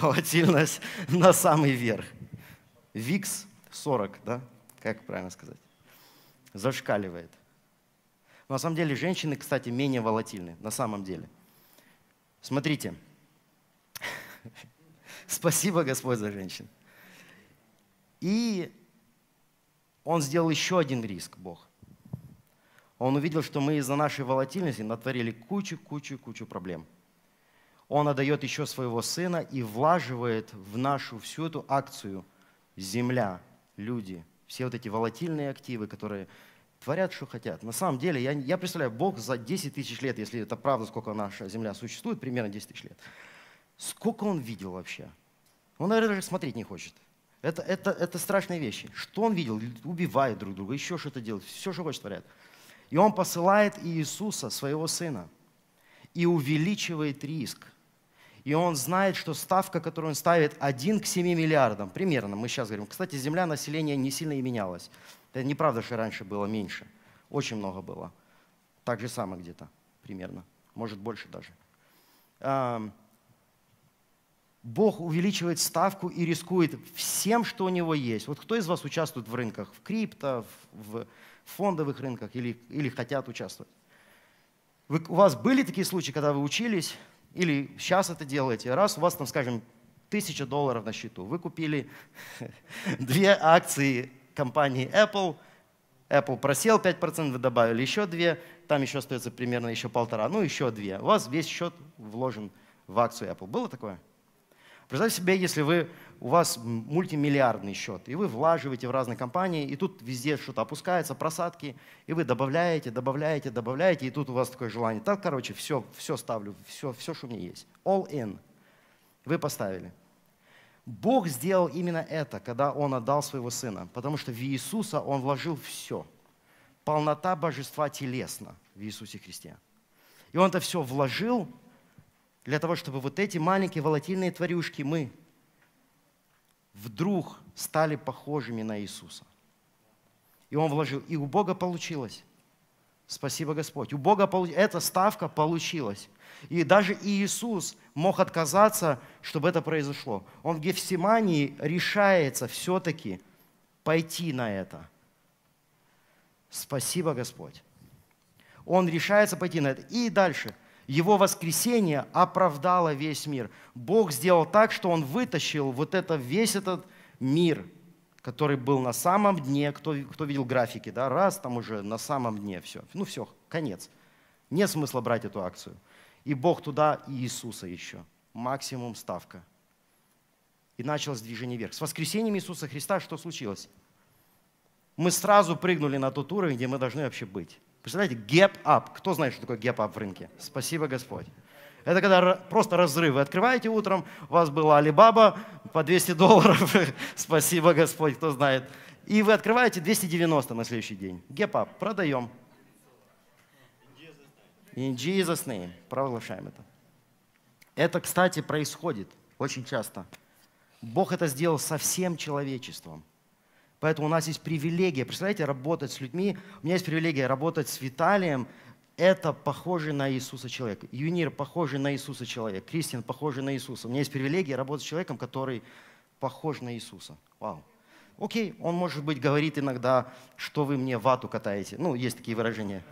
Волатильность (laughs) на самый верх. ВИКС 40, да? Как правильно сказать? Зашкаливает. Но на самом деле женщины, кстати, менее волатильны. На самом деле. Смотрите. (laughs) Спасибо, Господь, за женщин. И он сделал еще один риск, Бог. Он увидел, что мы из-за нашей волатильности натворили кучу-кучу-кучу проблем. Он отдает еще своего сына и влаживает в нашу всю эту акцию земля, люди, все вот эти волатильные активы, которые творят, что хотят. На самом деле, я, я представляю, Бог за 10 тысяч лет, если это правда, сколько наша земля существует, примерно 10 тысяч лет, сколько он видел вообще? Он, наверное, даже смотреть не хочет. Это, это, это страшные вещи. Что он видел? Убивают друг друга, еще что-то делают, все, что хочет, творят. И он посылает Иисуса, своего сына, и увеличивает риск. И он знает, что ставка, которую он ставит, 1 к 7 миллиардам, примерно, мы сейчас говорим. Кстати, земля, население не сильно и менялось. Это неправда, что раньше было меньше. Очень много было. Так же самое где-то, примерно. Может, больше даже. Бог увеличивает ставку и рискует всем, что у него есть. Вот кто из вас участвует в рынках? В крипто, в, фондовых рынках или, или хотят участвовать. Вы, у вас были такие случаи, когда вы учились или сейчас это делаете? Раз у вас там, скажем, тысяча долларов на счету, вы купили (laughs) две акции компании Apple, Apple просел 5%, вы добавили еще две, там еще остается примерно еще полтора, ну еще две. У вас весь счет вложен в акцию Apple. Было такое? Представьте себе, если вы у вас мультимиллиардный счет, и вы влаживаете в разные компании, и тут везде что-то опускается, просадки, и вы добавляете, добавляете, добавляете, и тут у вас такое желание. Так, короче, все, все ставлю, все, все, что у меня есть. All in. Вы поставили. Бог сделал именно это, когда Он отдал своего Сына, потому что в Иисуса Он вложил все. Полнота божества телесно в Иисусе Христе. И Он это все вложил для того, чтобы вот эти маленькие волатильные тварюшки, мы – вдруг стали похожими на Иисуса. И он вложил. И у Бога получилось. Спасибо, Господь. У Бога получ... эта ставка получилась. И даже Иисус мог отказаться, чтобы это произошло. Он в Гефсимании решается все-таки пойти на это. Спасибо, Господь. Он решается пойти на это. И дальше – его воскресение оправдало весь мир. Бог сделал так, что Он вытащил вот это, весь этот мир, который был на самом дне. Кто, кто видел графики, да? Раз, там уже на самом дне все. Ну все, конец. Нет смысла брать эту акцию. И Бог туда, и Иисуса еще. Максимум ставка. И началось движение вверх. С воскресением Иисуса Христа что случилось? Мы сразу прыгнули на тот уровень, где мы должны вообще быть. Представляете, gap up. Кто знает, что такое gap up в рынке? Спасибо, Господь. Это когда просто разрывы. Открываете утром, у вас была Алибаба по 200 долларов. (laughs) Спасибо, Господь, кто знает. И вы открываете 290 на следующий день. Gap up. Продаем. In Jesus name. Провозглашаем это. Это, кстати, происходит очень часто. Бог это сделал со всем человечеством. Поэтому у нас есть привилегия, представляете, работать с людьми. У меня есть привилегия работать с Виталием. Это похоже на Иисуса человек. Юнир похожий на Иисуса человек. Кристин похожий на Иисуса. У меня есть привилегия работать с человеком, который похож на Иисуса. Вау. Окей, он, может быть, говорит иногда, что вы мне вату катаете. Ну, есть такие выражения.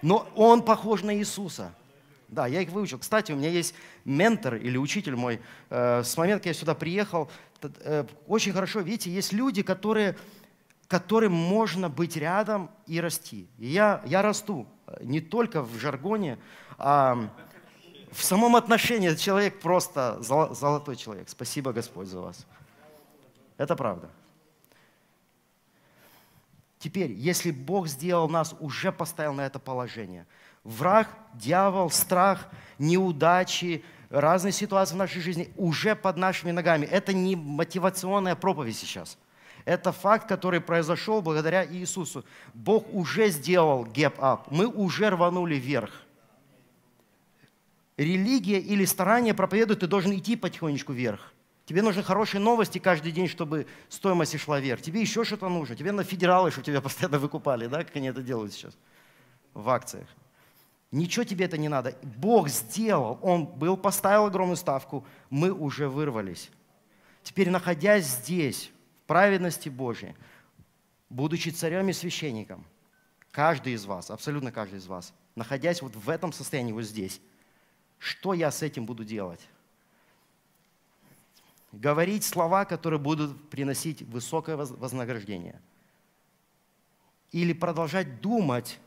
Но он похож на Иисуса. Да, я их выучил. Кстати, у меня есть ментор или учитель мой. Э, с момента, когда я сюда приехал, э, очень хорошо, видите, есть люди, которые, которым можно быть рядом и расти. И я, я расту э, не только в жаргоне, а в самом отношении. человек просто золотой человек. Спасибо, Господь, за вас. Это правда. Теперь, если Бог сделал нас, уже поставил на это положение – Враг, дьявол, страх, неудачи, разные ситуации в нашей жизни уже под нашими ногами. Это не мотивационная проповедь сейчас. Это факт, который произошел благодаря Иисусу. Бог уже сделал gap ап Мы уже рванули вверх. Религия или старание проповедует, ты должен идти потихонечку вверх. Тебе нужны хорошие новости каждый день, чтобы стоимость шла вверх. Тебе еще что-то нужно. Тебе на федералы, чтобы тебя (laughs) постоянно выкупали, да, как они это делают сейчас в акциях. Ничего тебе это не надо. Бог сделал, Он был, поставил огромную ставку, мы уже вырвались. Теперь, находясь здесь, в праведности Божьей, будучи царем и священником, каждый из вас, абсолютно каждый из вас, находясь вот в этом состоянии, вот здесь, что я с этим буду делать? Говорить слова, которые будут приносить высокое вознаграждение. Или продолжать думать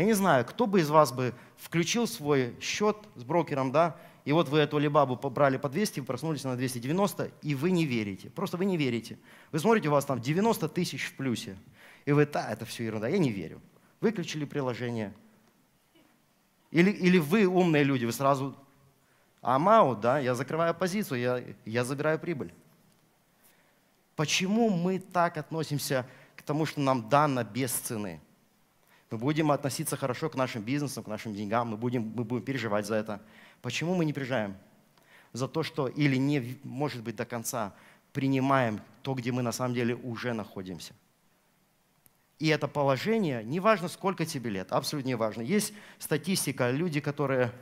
я не знаю, кто бы из вас бы включил свой счет с брокером, да, и вот вы эту либабу побрали по 200, проснулись на 290, и вы не верите. Просто вы не верите. Вы смотрите, у вас там 90 тысяч в плюсе. И вы, да, это все ерунда, я не верю. Выключили приложение. Или, или вы умные люди, вы сразу, а МАУ, да, я закрываю позицию, я, я забираю прибыль. Почему мы так относимся к тому, что нам дано без цены? мы будем относиться хорошо к нашим бизнесам, к нашим деньгам, мы будем, мы будем переживать за это. Почему мы не переживаем? За то, что или не, может быть, до конца принимаем то, где мы на самом деле уже находимся. И это положение, неважно, сколько тебе лет, абсолютно не важно. Есть статистика, люди, которые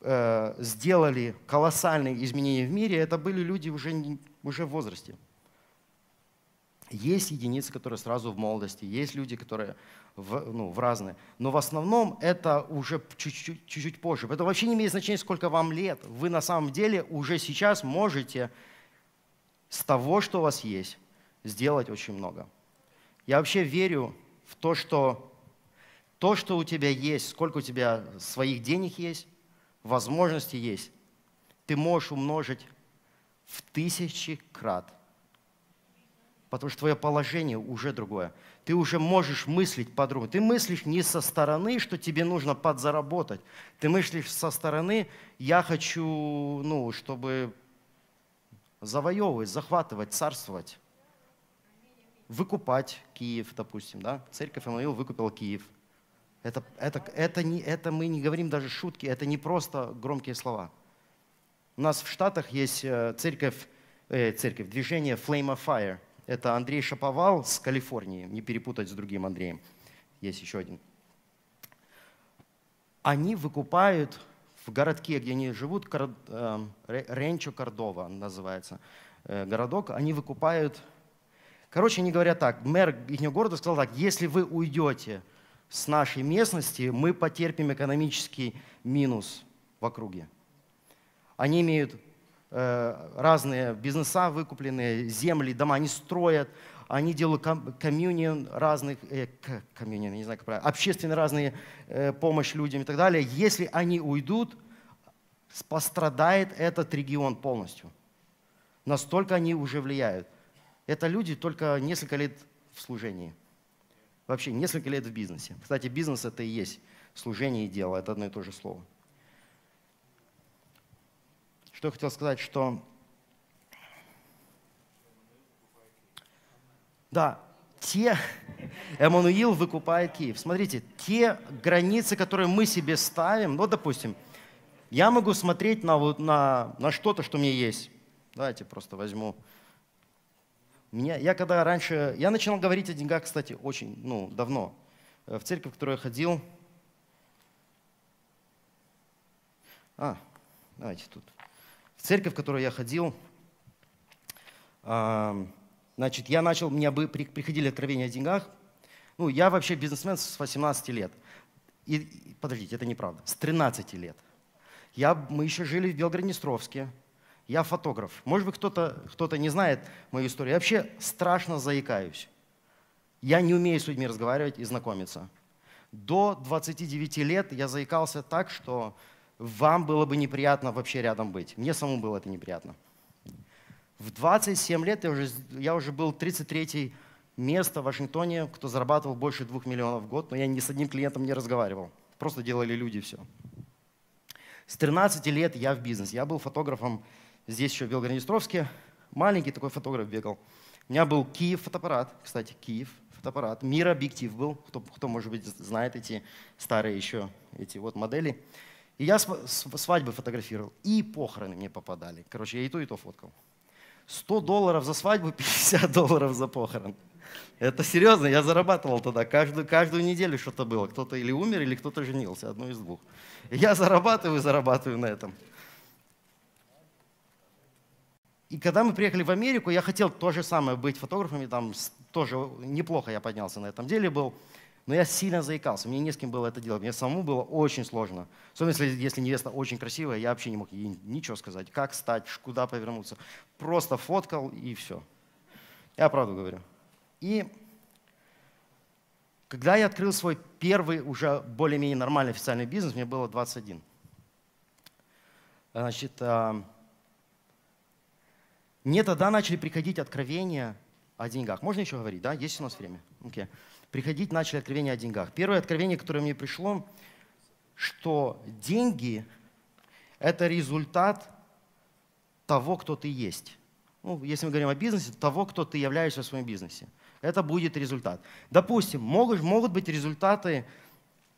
э, сделали колоссальные изменения в мире, это были люди уже, уже в возрасте. Есть единицы, которые сразу в молодости, есть люди, которые в, ну, в разные. Но в основном это уже чуть-чуть, чуть-чуть позже. Это вообще не имеет значения, сколько вам лет. Вы на самом деле уже сейчас можете с того, что у вас есть, сделать очень много. Я вообще верю в то, что то, что у тебя есть, сколько у тебя своих денег есть, возможностей есть, ты можешь умножить в тысячи крат – потому что твое положение уже другое. Ты уже можешь мыслить по-другому. Ты мыслишь не со стороны, что тебе нужно подзаработать. Ты мыслишь со стороны, я хочу, ну, чтобы завоевывать, захватывать, царствовать. Выкупать Киев, допустим, да? Церковь Эммануил выкупила Киев. Это, это, это, не, это мы не говорим даже шутки, это не просто громкие слова. У нас в Штатах есть э, церковь, э, церковь, движение Flame of Fire – это Андрей Шаповал с Калифорнии, не перепутать с другим Андреем. Есть еще один. Они выкупают в городке, где они живут, эм, Ренчо Кордова называется э, городок, они выкупают... Короче, они говорят так, мэр их города сказал так, если вы уйдете с нашей местности, мы потерпим экономический минус в округе. Они имеют Э, разные бизнеса выкупленные, земли, дома они строят, они делают комьюнион разных, э, комьюнион, не знаю, как правильно, общественные разные э, помощь людям и так далее. Если они уйдут, пострадает этот регион полностью. Настолько они уже влияют. Это люди только несколько лет в служении. Вообще несколько лет в бизнесе. Кстати, бизнес это и есть служение и дело, это одно и то же слово. Что я хотел сказать, что... Да, те... (laughs) Эммануил выкупает Киев. Смотрите, те границы, которые мы себе ставим, ну, допустим, я могу смотреть на, на, на что-то, что у меня есть. Давайте просто возьму. Меня, я когда раньше... Я начинал говорить о деньгах, кстати, очень ну, давно. Э, в церковь, в которую я ходил... А, давайте тут церковь, в которую я ходил, а, значит, я начал, мне приходили откровения о деньгах. Ну, я вообще бизнесмен с 18 лет. И, подождите, это неправда. С 13 лет. Я, мы еще жили в Белгороднестровске. Я фотограф. Может быть, кто-то кто не знает мою историю. Я вообще страшно заикаюсь. Я не умею с людьми разговаривать и знакомиться. До 29 лет я заикался так, что вам было бы неприятно вообще рядом быть. Мне самому было это неприятно. В 27 лет я уже, я уже был 33 место в Вашингтоне, кто зарабатывал больше 2 миллионов в год, но я ни с одним клиентом не разговаривал. Просто делали люди все. С 13 лет я в бизнес. Я был фотографом здесь еще в Белгороднестровске. Маленький такой фотограф бегал. У меня был Киев фотоаппарат, кстати, Киев фотоаппарат. Мир объектив был, кто, кто может быть, знает эти старые еще эти вот модели. И я свадьбы фотографировал, и похороны мне попадали. Короче, я и то, и то фоткал. 100 долларов за свадьбу, 50 (laughs) долларов за похорон. Это серьезно, я зарабатывал тогда. Каждую, каждую неделю что-то было. Кто-то или умер, или кто-то женился, одно из двух. я зарабатываю, зарабатываю на этом. И когда мы приехали в Америку, я хотел то же самое быть фотографами, там тоже неплохо я поднялся на этом деле был. Но я сильно заикался, мне не с кем было это делать. Мне самому было очень сложно. Особенно если, если невеста очень красивая, я вообще не мог ей ничего сказать. Как стать, куда повернуться. Просто фоткал и все. Я правду говорю. И когда я открыл свой первый уже более-менее нормальный официальный бизнес, мне было 21. Значит, а, мне тогда начали приходить откровения о деньгах. Можно еще говорить, да? Есть у нас время? Окей. Okay приходить начали откровения о деньгах. Первое откровение, которое мне пришло, что деньги – это результат того, кто ты есть. Ну, если мы говорим о бизнесе, того, кто ты являешься в своем бизнесе. Это будет результат. Допустим, могут, могут быть результаты,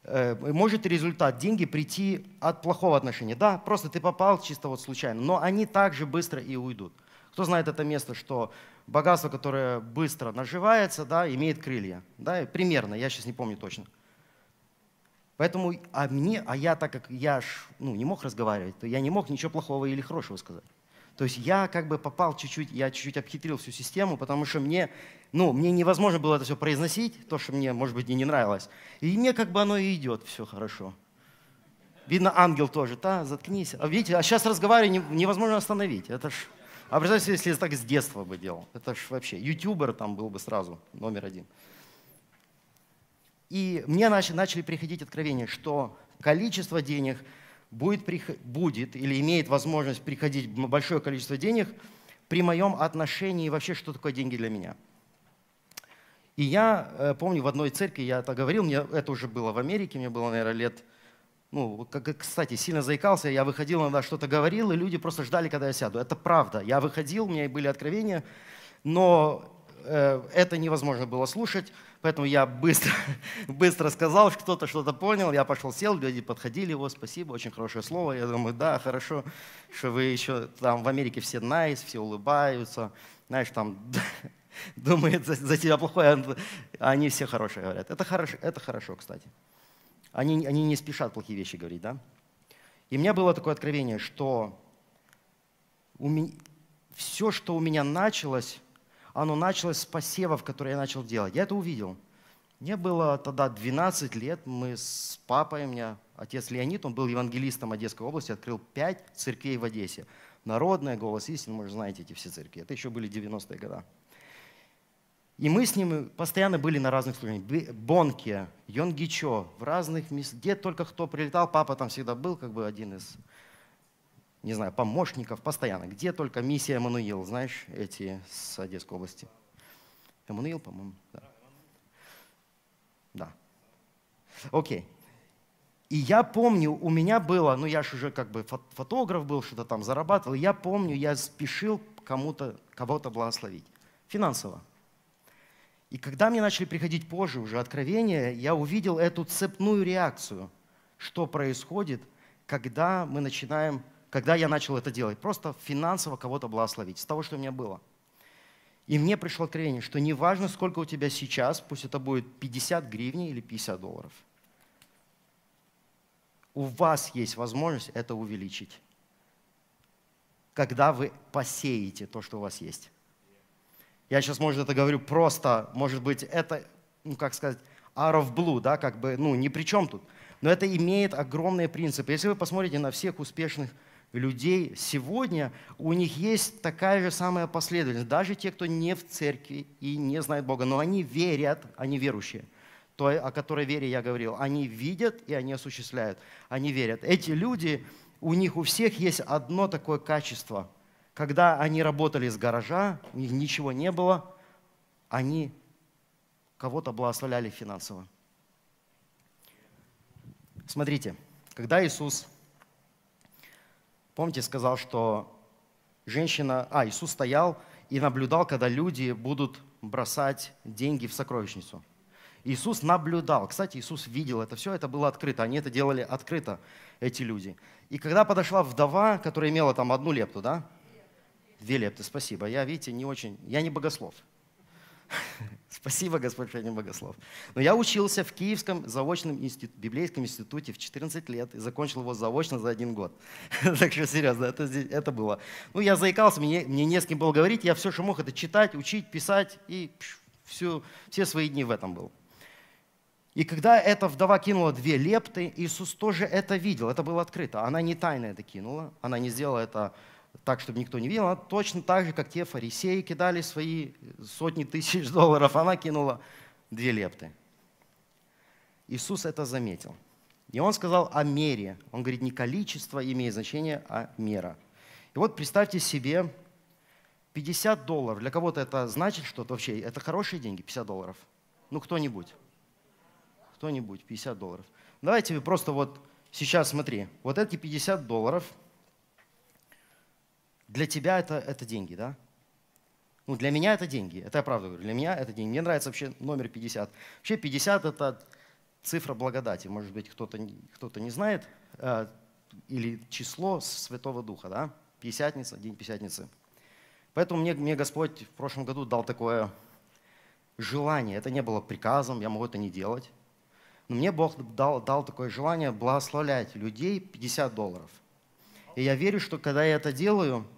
э, может результат деньги прийти от плохого отношения. Да, просто ты попал чисто вот случайно, но они также быстро и уйдут. Кто знает это место, что богатство, которое быстро наживается, да, имеет крылья. Да, примерно, я сейчас не помню точно. Поэтому, а мне, а я, так как я ж, ну, не мог разговаривать, то я не мог ничего плохого или хорошего сказать. То есть я как бы попал чуть-чуть, я чуть-чуть обхитрил всю систему, потому что мне, ну, мне невозможно было это все произносить, то, что мне, может быть, и не нравилось. И мне как бы оно и идет все хорошо. Видно, ангел тоже, да, заткнись. А видите, а сейчас разговариваю, невозможно остановить. Это ж а представьте, если я так с детства бы делал. Это ж вообще, ютубер там был бы сразу, номер один. И мне начали, приходить откровения, что количество денег будет, будет или имеет возможность приходить большое количество денег при моем отношении вообще, что такое деньги для меня. И я э, помню, в одной церкви я это говорил, мне это уже было в Америке, мне было, наверное, лет ну, как, кстати, сильно заикался, я выходил, иногда что-то говорил, и люди просто ждали, когда я сяду. Это правда. Я выходил, у меня были откровения, но э, это невозможно было слушать, поэтому я быстро, (laughs) быстро сказал, кто-то что-то понял, я пошел, сел, люди подходили, его спасибо, очень хорошее слово. Я думаю, да, хорошо, что вы еще там в Америке все nice, все улыбаются, знаешь, там (laughs) думает за, за тебя плохое, а они все хорошие говорят. Это хорошо, это хорошо, кстати они, они не спешат плохие вещи говорить, да? И у меня было такое откровение, что у меня, все, что у меня началось, оно началось с посевов, которые я начал делать. Я это увидел. Мне было тогда 12 лет, мы с папой, у меня отец Леонид, он был евангелистом Одесской области, открыл 5 церквей в Одессе. Народная, голос истины, вы же знаете эти все церкви. Это еще были 90-е годы. И мы с ним постоянно были на разных служениях. Бонке, Йонгичо, в разных местах, где только кто прилетал, папа там всегда был, как бы один из, не знаю, помощников постоянно. Где только миссия Эммануил, знаешь, эти с Одесской области. Эммануил, по-моему, да. Да. Окей. И я помню, у меня было, ну я же уже как бы фотограф был, что-то там зарабатывал, я помню, я спешил кому-то, кого-то благословить финансово. И когда мне начали приходить позже уже откровения, я увидел эту цепную реакцию, что происходит, когда мы начинаем, когда я начал это делать. Просто финансово кого-то благословить, с того, что у меня было. И мне пришло откровение, что неважно, сколько у тебя сейчас, пусть это будет 50 гривней или 50 долларов, у вас есть возможность это увеличить, когда вы посеете то, что у вас есть. Я сейчас, может, это говорю просто, может быть, это, ну, как сказать, out of blue, да, как бы, ну, ни при чем тут. Но это имеет огромные принципы. Если вы посмотрите на всех успешных людей сегодня, у них есть такая же самая последовательность. Даже те, кто не в церкви и не знает Бога, но они верят, они верующие. То, о которой вере я говорил. Они видят и они осуществляют. Они верят. Эти люди, у них у всех есть одно такое качество – когда они работали из гаража, у них ничего не было, они кого-то благословляли финансово. Смотрите, когда Иисус, помните, сказал, что женщина, а, Иисус стоял и наблюдал, когда люди будут бросать деньги в сокровищницу. Иисус наблюдал. Кстати, Иисус видел это все, это было открыто. Они это делали открыто, эти люди. И когда подошла вдова, которая имела там одну лепту, да, Две лепты, спасибо. Я, видите, не очень, я не богослов. (laughs) Спасибо, Господь, что я не богослов. Но я учился в Киевском заочном институт, библейском институте в 14 лет и закончил его заочно за один год. (laughs) так что серьезно, это, это было. Ну, я заикался, мне, мне не с кем было говорить, я все, что мог, это читать, учить, писать, и пш, всю, все свои дни в этом был. И когда эта вдова кинула две лепты, Иисус тоже это видел, это было открыто. Она не тайно это кинула, она не сделала это так, чтобы никто не видел, она точно так же, как те фарисеи кидали свои сотни тысяч (laughs) долларов, она кинула две лепты. Иисус это заметил. И он сказал о мере. Он говорит, не количество имеет значение, а мера. И вот представьте себе 50 долларов. Для кого-то это значит что-то вообще. Это хорошие деньги, 50 долларов. Ну, кто-нибудь. Кто-нибудь, 50 долларов. Давайте просто вот сейчас смотри. Вот эти 50 долларов – для тебя это, это деньги, да? Ну, для меня это деньги. Это я правда говорю. Для меня это деньги. Мне нравится вообще номер 50. Вообще 50 – это цифра благодати. Может быть, кто-то кто не знает. Э, или число Святого Духа, да? Пятидесятница, день Пятидесятницы. Поэтому мне, мне Господь в прошлом году дал такое желание. Это не было приказом, я могу это не делать. Но мне Бог дал, дал такое желание благословлять людей 50 долларов. И я верю, что когда я это делаю –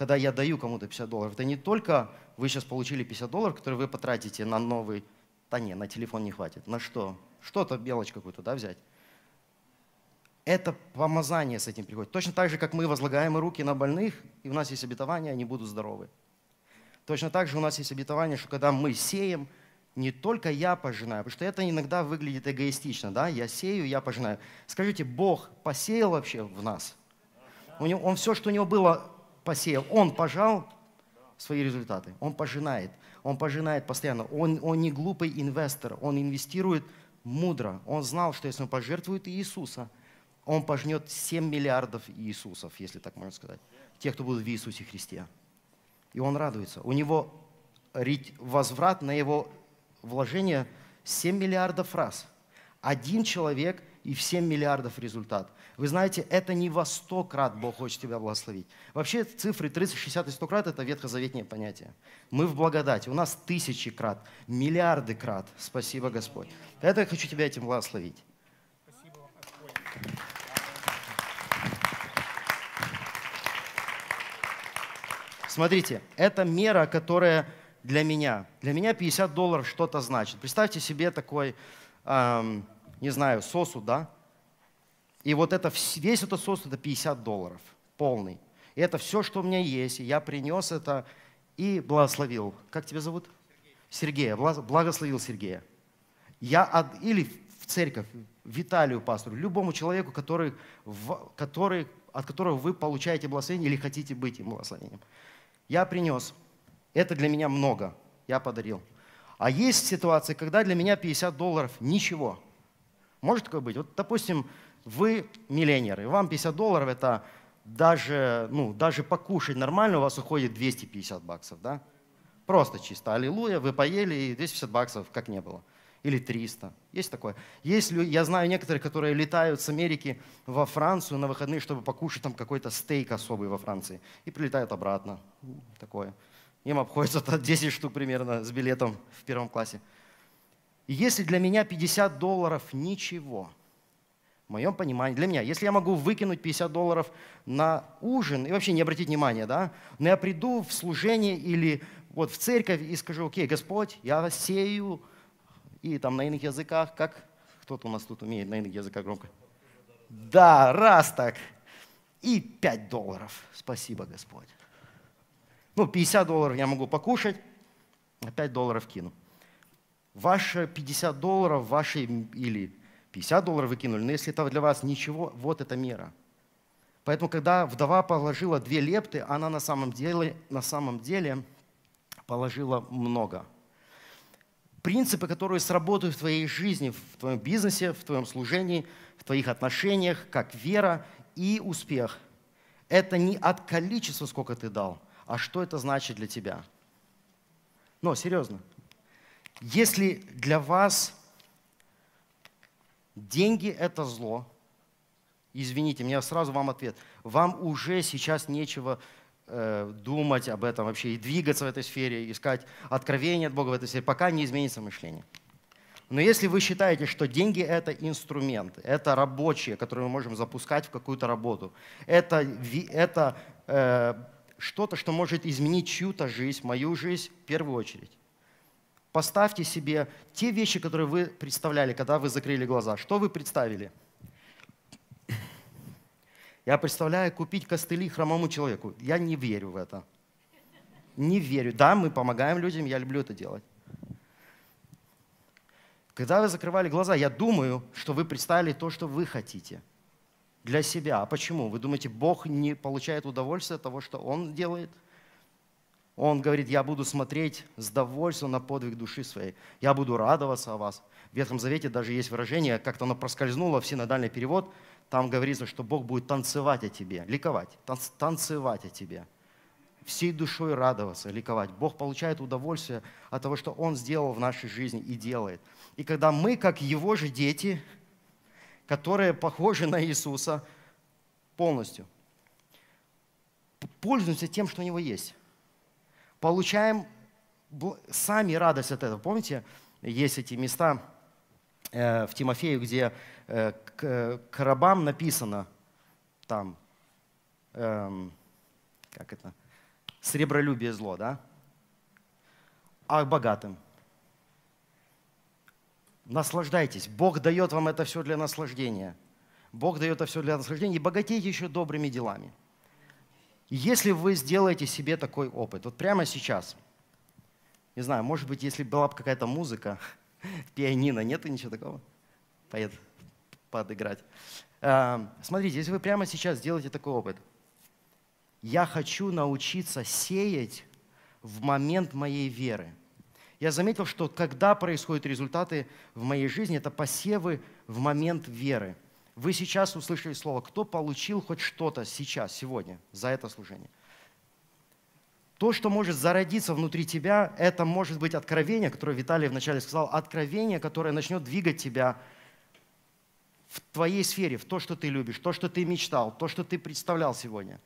когда я даю кому-то 50 долларов, это не только вы сейчас получили 50 долларов, которые вы потратите на новый, да не, на телефон не хватит, на что? Что-то, белочь какую-то, да, взять. Это помазание с этим приходит. Точно так же, как мы возлагаем руки на больных, и у нас есть обетование, они будут здоровы. Точно так же у нас есть обетование, что когда мы сеем, не только я пожинаю, потому что это иногда выглядит эгоистично, да, я сею, я пожинаю. Скажите, Бог посеял вообще в нас? У него, он все, что у него было, посеял, он пожал свои результаты. Он пожинает. Он пожинает постоянно. Он, он не глупый инвестор. Он инвестирует мудро. Он знал, что если он пожертвует Иисуса, он пожнет 7 миллиардов Иисусов, если так можно сказать. Тех, кто будут в Иисусе Христе. И он радуется. У него возврат на его вложение 7 миллиардов раз. Один человек – и в 7 миллиардов результат. Вы знаете, это не во 100 крат Бог хочет тебя благословить. Вообще цифры 30, 60 и 100 крат – это ветхозаветнее понятие. Мы в благодати, у нас тысячи крат, миллиарды крат. Спасибо, Господь. Это я хочу тебя этим благословить. Смотрите, это мера, которая для меня. Для меня 50 долларов что-то значит. Представьте себе такой эм, не знаю, сосуд, да? И вот это, весь этот сосуд – это 50 долларов полный. И это все, что у меня есть. И я принес это и благословил. Как тебя зовут? Сергея. Сергея. Благословил Сергея. Я от, или в церковь, Виталию пастору, любому человеку, который, в, который, от которого вы получаете благословение или хотите быть им благословением. Я принес. Это для меня много. Я подарил. А есть ситуации, когда для меня 50 долларов – ничего – может такое быть? Вот, допустим, вы миллионеры, вам 50 долларов – это даже, ну, даже покушать нормально у вас уходит 250 баксов, да? Просто чисто, аллилуйя, вы поели и 250 баксов как не было. Или 300. Есть такое. Есть, я знаю некоторые, которые летают с Америки во Францию на выходные, чтобы покушать там какой-то стейк особый во Франции. И прилетают обратно. Такое. Им обходится 10 (laughs) штук примерно с билетом в первом классе. И если для меня 50 долларов ничего, в моем понимании, для меня, если я могу выкинуть 50 долларов на ужин и вообще не обратить внимания, да, но я приду в служение или вот в церковь и скажу, окей, Господь, я сею, и там на иных языках, как кто-то у нас тут умеет на иных языках громко? Да, раз так. И 5 долларов. Спасибо, Господь. Ну, 50 долларов я могу покушать, а 5 долларов кину. Ваши 50 долларов, ваши или 50 долларов выкинули, но если это для вас ничего, вот эта мера. Поэтому, когда вдова положила две лепты, она на самом деле, на самом деле положила много. Принципы, которые сработают в твоей жизни, в твоем бизнесе, в твоем служении, в твоих отношениях, как вера и успех, это не от количества, сколько ты дал, а что это значит для тебя. Но серьезно, если для вас деньги – это зло, извините, у меня сразу вам ответ. Вам уже сейчас нечего э, думать об этом вообще и двигаться в этой сфере, искать откровение от Бога в этой сфере, пока не изменится мышление. Но если вы считаете, что деньги – это инструмент, это рабочие, которые мы можем запускать в какую-то работу, это, это э, что-то, что может изменить чью-то жизнь, мою жизнь в первую очередь, Поставьте себе те вещи, которые вы представляли, когда вы закрыли глаза. Что вы представили? Я представляю купить костыли хромому человеку. Я не верю в это. Не верю. Да, мы помогаем людям, я люблю это делать. Когда вы закрывали глаза, я думаю, что вы представили то, что вы хотите для себя. А почему? Вы думаете, Бог не получает удовольствия от того, что Он делает? – он говорит, я буду смотреть с довольством на подвиг души своей. Я буду радоваться о вас. В Ветхом Завете даже есть выражение, как-то оно проскользнуло в синодальный перевод. Там говорится, что Бог будет танцевать о тебе, ликовать, танц, танцевать о тебе. Всей душой радоваться, ликовать. Бог получает удовольствие от того, что Он сделал в нашей жизни и делает. И когда мы, как Его же дети, которые похожи на Иисуса полностью, пользуемся тем, что у Него есть получаем сами радость от этого. Помните, есть эти места э, в Тимофею, где э, к рабам написано там, эм, как это, сребролюбие зло, да? А богатым. Наслаждайтесь. Бог дает вам это все для наслаждения. Бог дает это все для наслаждения. И богатейте еще добрыми делами. Если вы сделаете себе такой опыт, вот прямо сейчас, не знаю, может быть, если была бы какая-то музыка, (laughs) пианино, нету ничего такого? Поеду подыграть. А, смотрите, если вы прямо сейчас сделаете такой опыт, я хочу научиться сеять в момент моей веры. Я заметил, что когда происходят результаты в моей жизни, это посевы в момент веры – вы сейчас услышали слово, кто получил хоть что-то сейчас, сегодня, за это служение. То, что может зародиться внутри тебя, это может быть откровение, которое Виталий вначале сказал, откровение, которое начнет двигать тебя в твоей сфере, в то, что ты любишь, то, что ты мечтал, то, что ты представлял сегодня.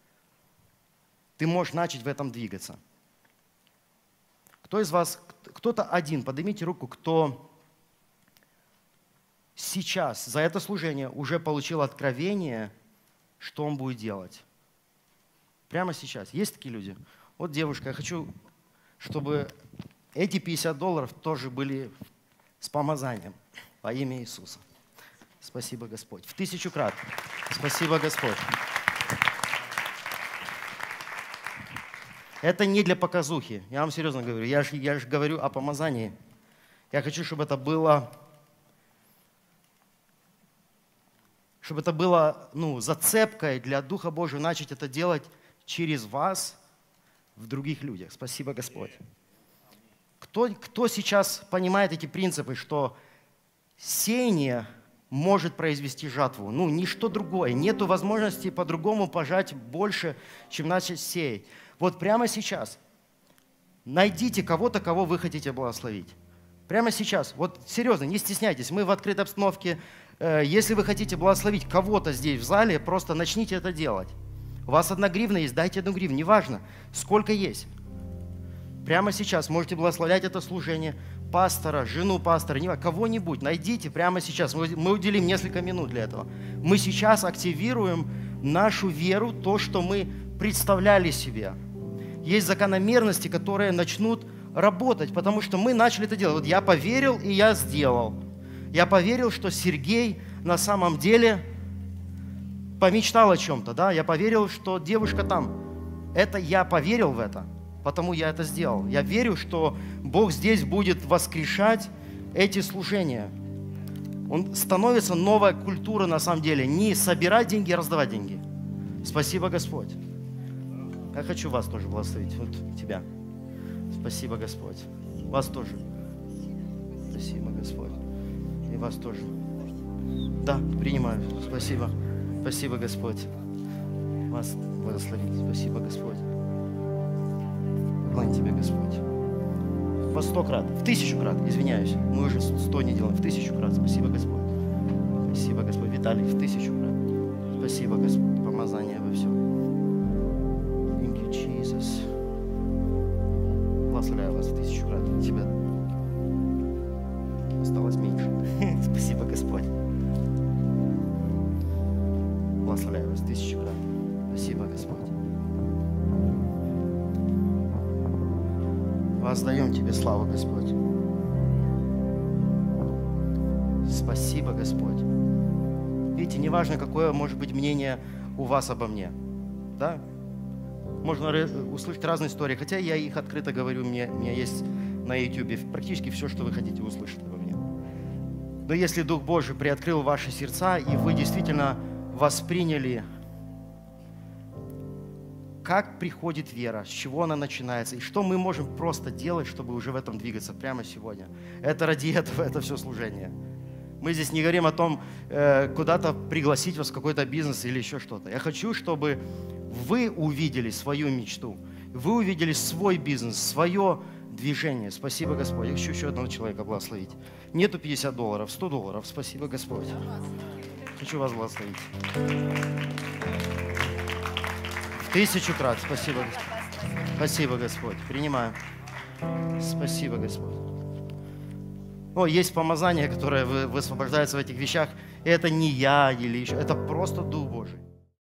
Ты можешь начать в этом двигаться. Кто из вас, кто-то один, поднимите руку, кто сейчас за это служение уже получил откровение, что он будет делать. Прямо сейчас. Есть такие люди? Вот девушка, я хочу, чтобы эти 50 долларов тоже были с помазанием во имя Иисуса. Спасибо, Господь. В тысячу крат. Спасибо, Господь. Это не для показухи. Я вам серьезно говорю. Я же я говорю о помазании. Я хочу, чтобы это было чтобы это было ну, зацепкой для Духа Божьего начать это делать через вас в других людях. Спасибо, Господь. Кто, кто сейчас понимает эти принципы, что сеяние может произвести жатву? Ну, ничто другое. Нету возможности по-другому пожать больше, чем начать сеять. Вот прямо сейчас найдите кого-то, кого вы хотите благословить. Прямо сейчас. Вот серьезно, не стесняйтесь. Мы в открытой обстановке, Э, если вы хотите благословить кого-то здесь в зале, просто начните это делать. У вас одна гривна есть, дайте одну гривну, неважно, сколько есть. Прямо сейчас можете благословлять это служение пастора, жену пастора, не кого-нибудь, найдите прямо сейчас. Мы уделим несколько минут для этого. Мы сейчас активируем нашу веру, то, что мы представляли себе. Есть закономерности, которые начнут работать, потому что мы начали это делать. Вот я поверил и я сделал – я поверил, что Сергей на самом деле помечтал о чем-то, да, я поверил, что девушка там. Это я поверил в это, потому я это сделал. Я верю, что Бог здесь будет воскрешать эти служения. Он становится новая культура на самом деле. Не собирать деньги, а раздавать деньги. Спасибо, Господь. Я хочу вас тоже благословить. Вот тебя. Спасибо, Господь. Вас тоже. Спасибо, Господь и вас тоже. Да, принимаю. Спасибо. Спасибо, Господь. Вас благословить. Спасибо, Господь. Благо Тебя, Господь. Во сто крат, в тысячу крат, извиняюсь. Мы уже сто не делаем, в тысячу крат. Спасибо, Господь. Спасибо, Господь. Виталий, в тысячу крат. Спасибо, Господь. Помазание во всем. Thank you, Jesus. Благословляю вас в тысячу крат. Тебя осталось меньше. слава, Господь. Спасибо, Господь. Видите, неважно, какое может быть мнение у вас обо мне. Да? Можно услышать разные истории, хотя я их открыто говорю, мне, у меня есть на YouTube практически все, что вы хотите услышать обо мне. Но если Дух Божий приоткрыл ваши сердца, и вы действительно восприняли как приходит вера, с чего она начинается, и что мы можем просто делать, чтобы уже в этом двигаться прямо сегодня. Это ради этого, это все служение. Мы здесь не говорим о том, э, куда-то пригласить вас в какой-то бизнес или еще что-то. Я хочу, чтобы вы увидели свою мечту, вы увидели свой бизнес, свое движение. Спасибо, Господь. Я хочу еще одного человека благословить. Нету 50 долларов, 100 долларов. Спасибо, Господь. Хочу вас благословить. Тысячу крат. Спасибо, Спасибо, Господь. Принимаю. Спасибо, Господь. О, есть помазание, которое высвобождается в этих вещах. Это не я или еще, это просто Дух Божий.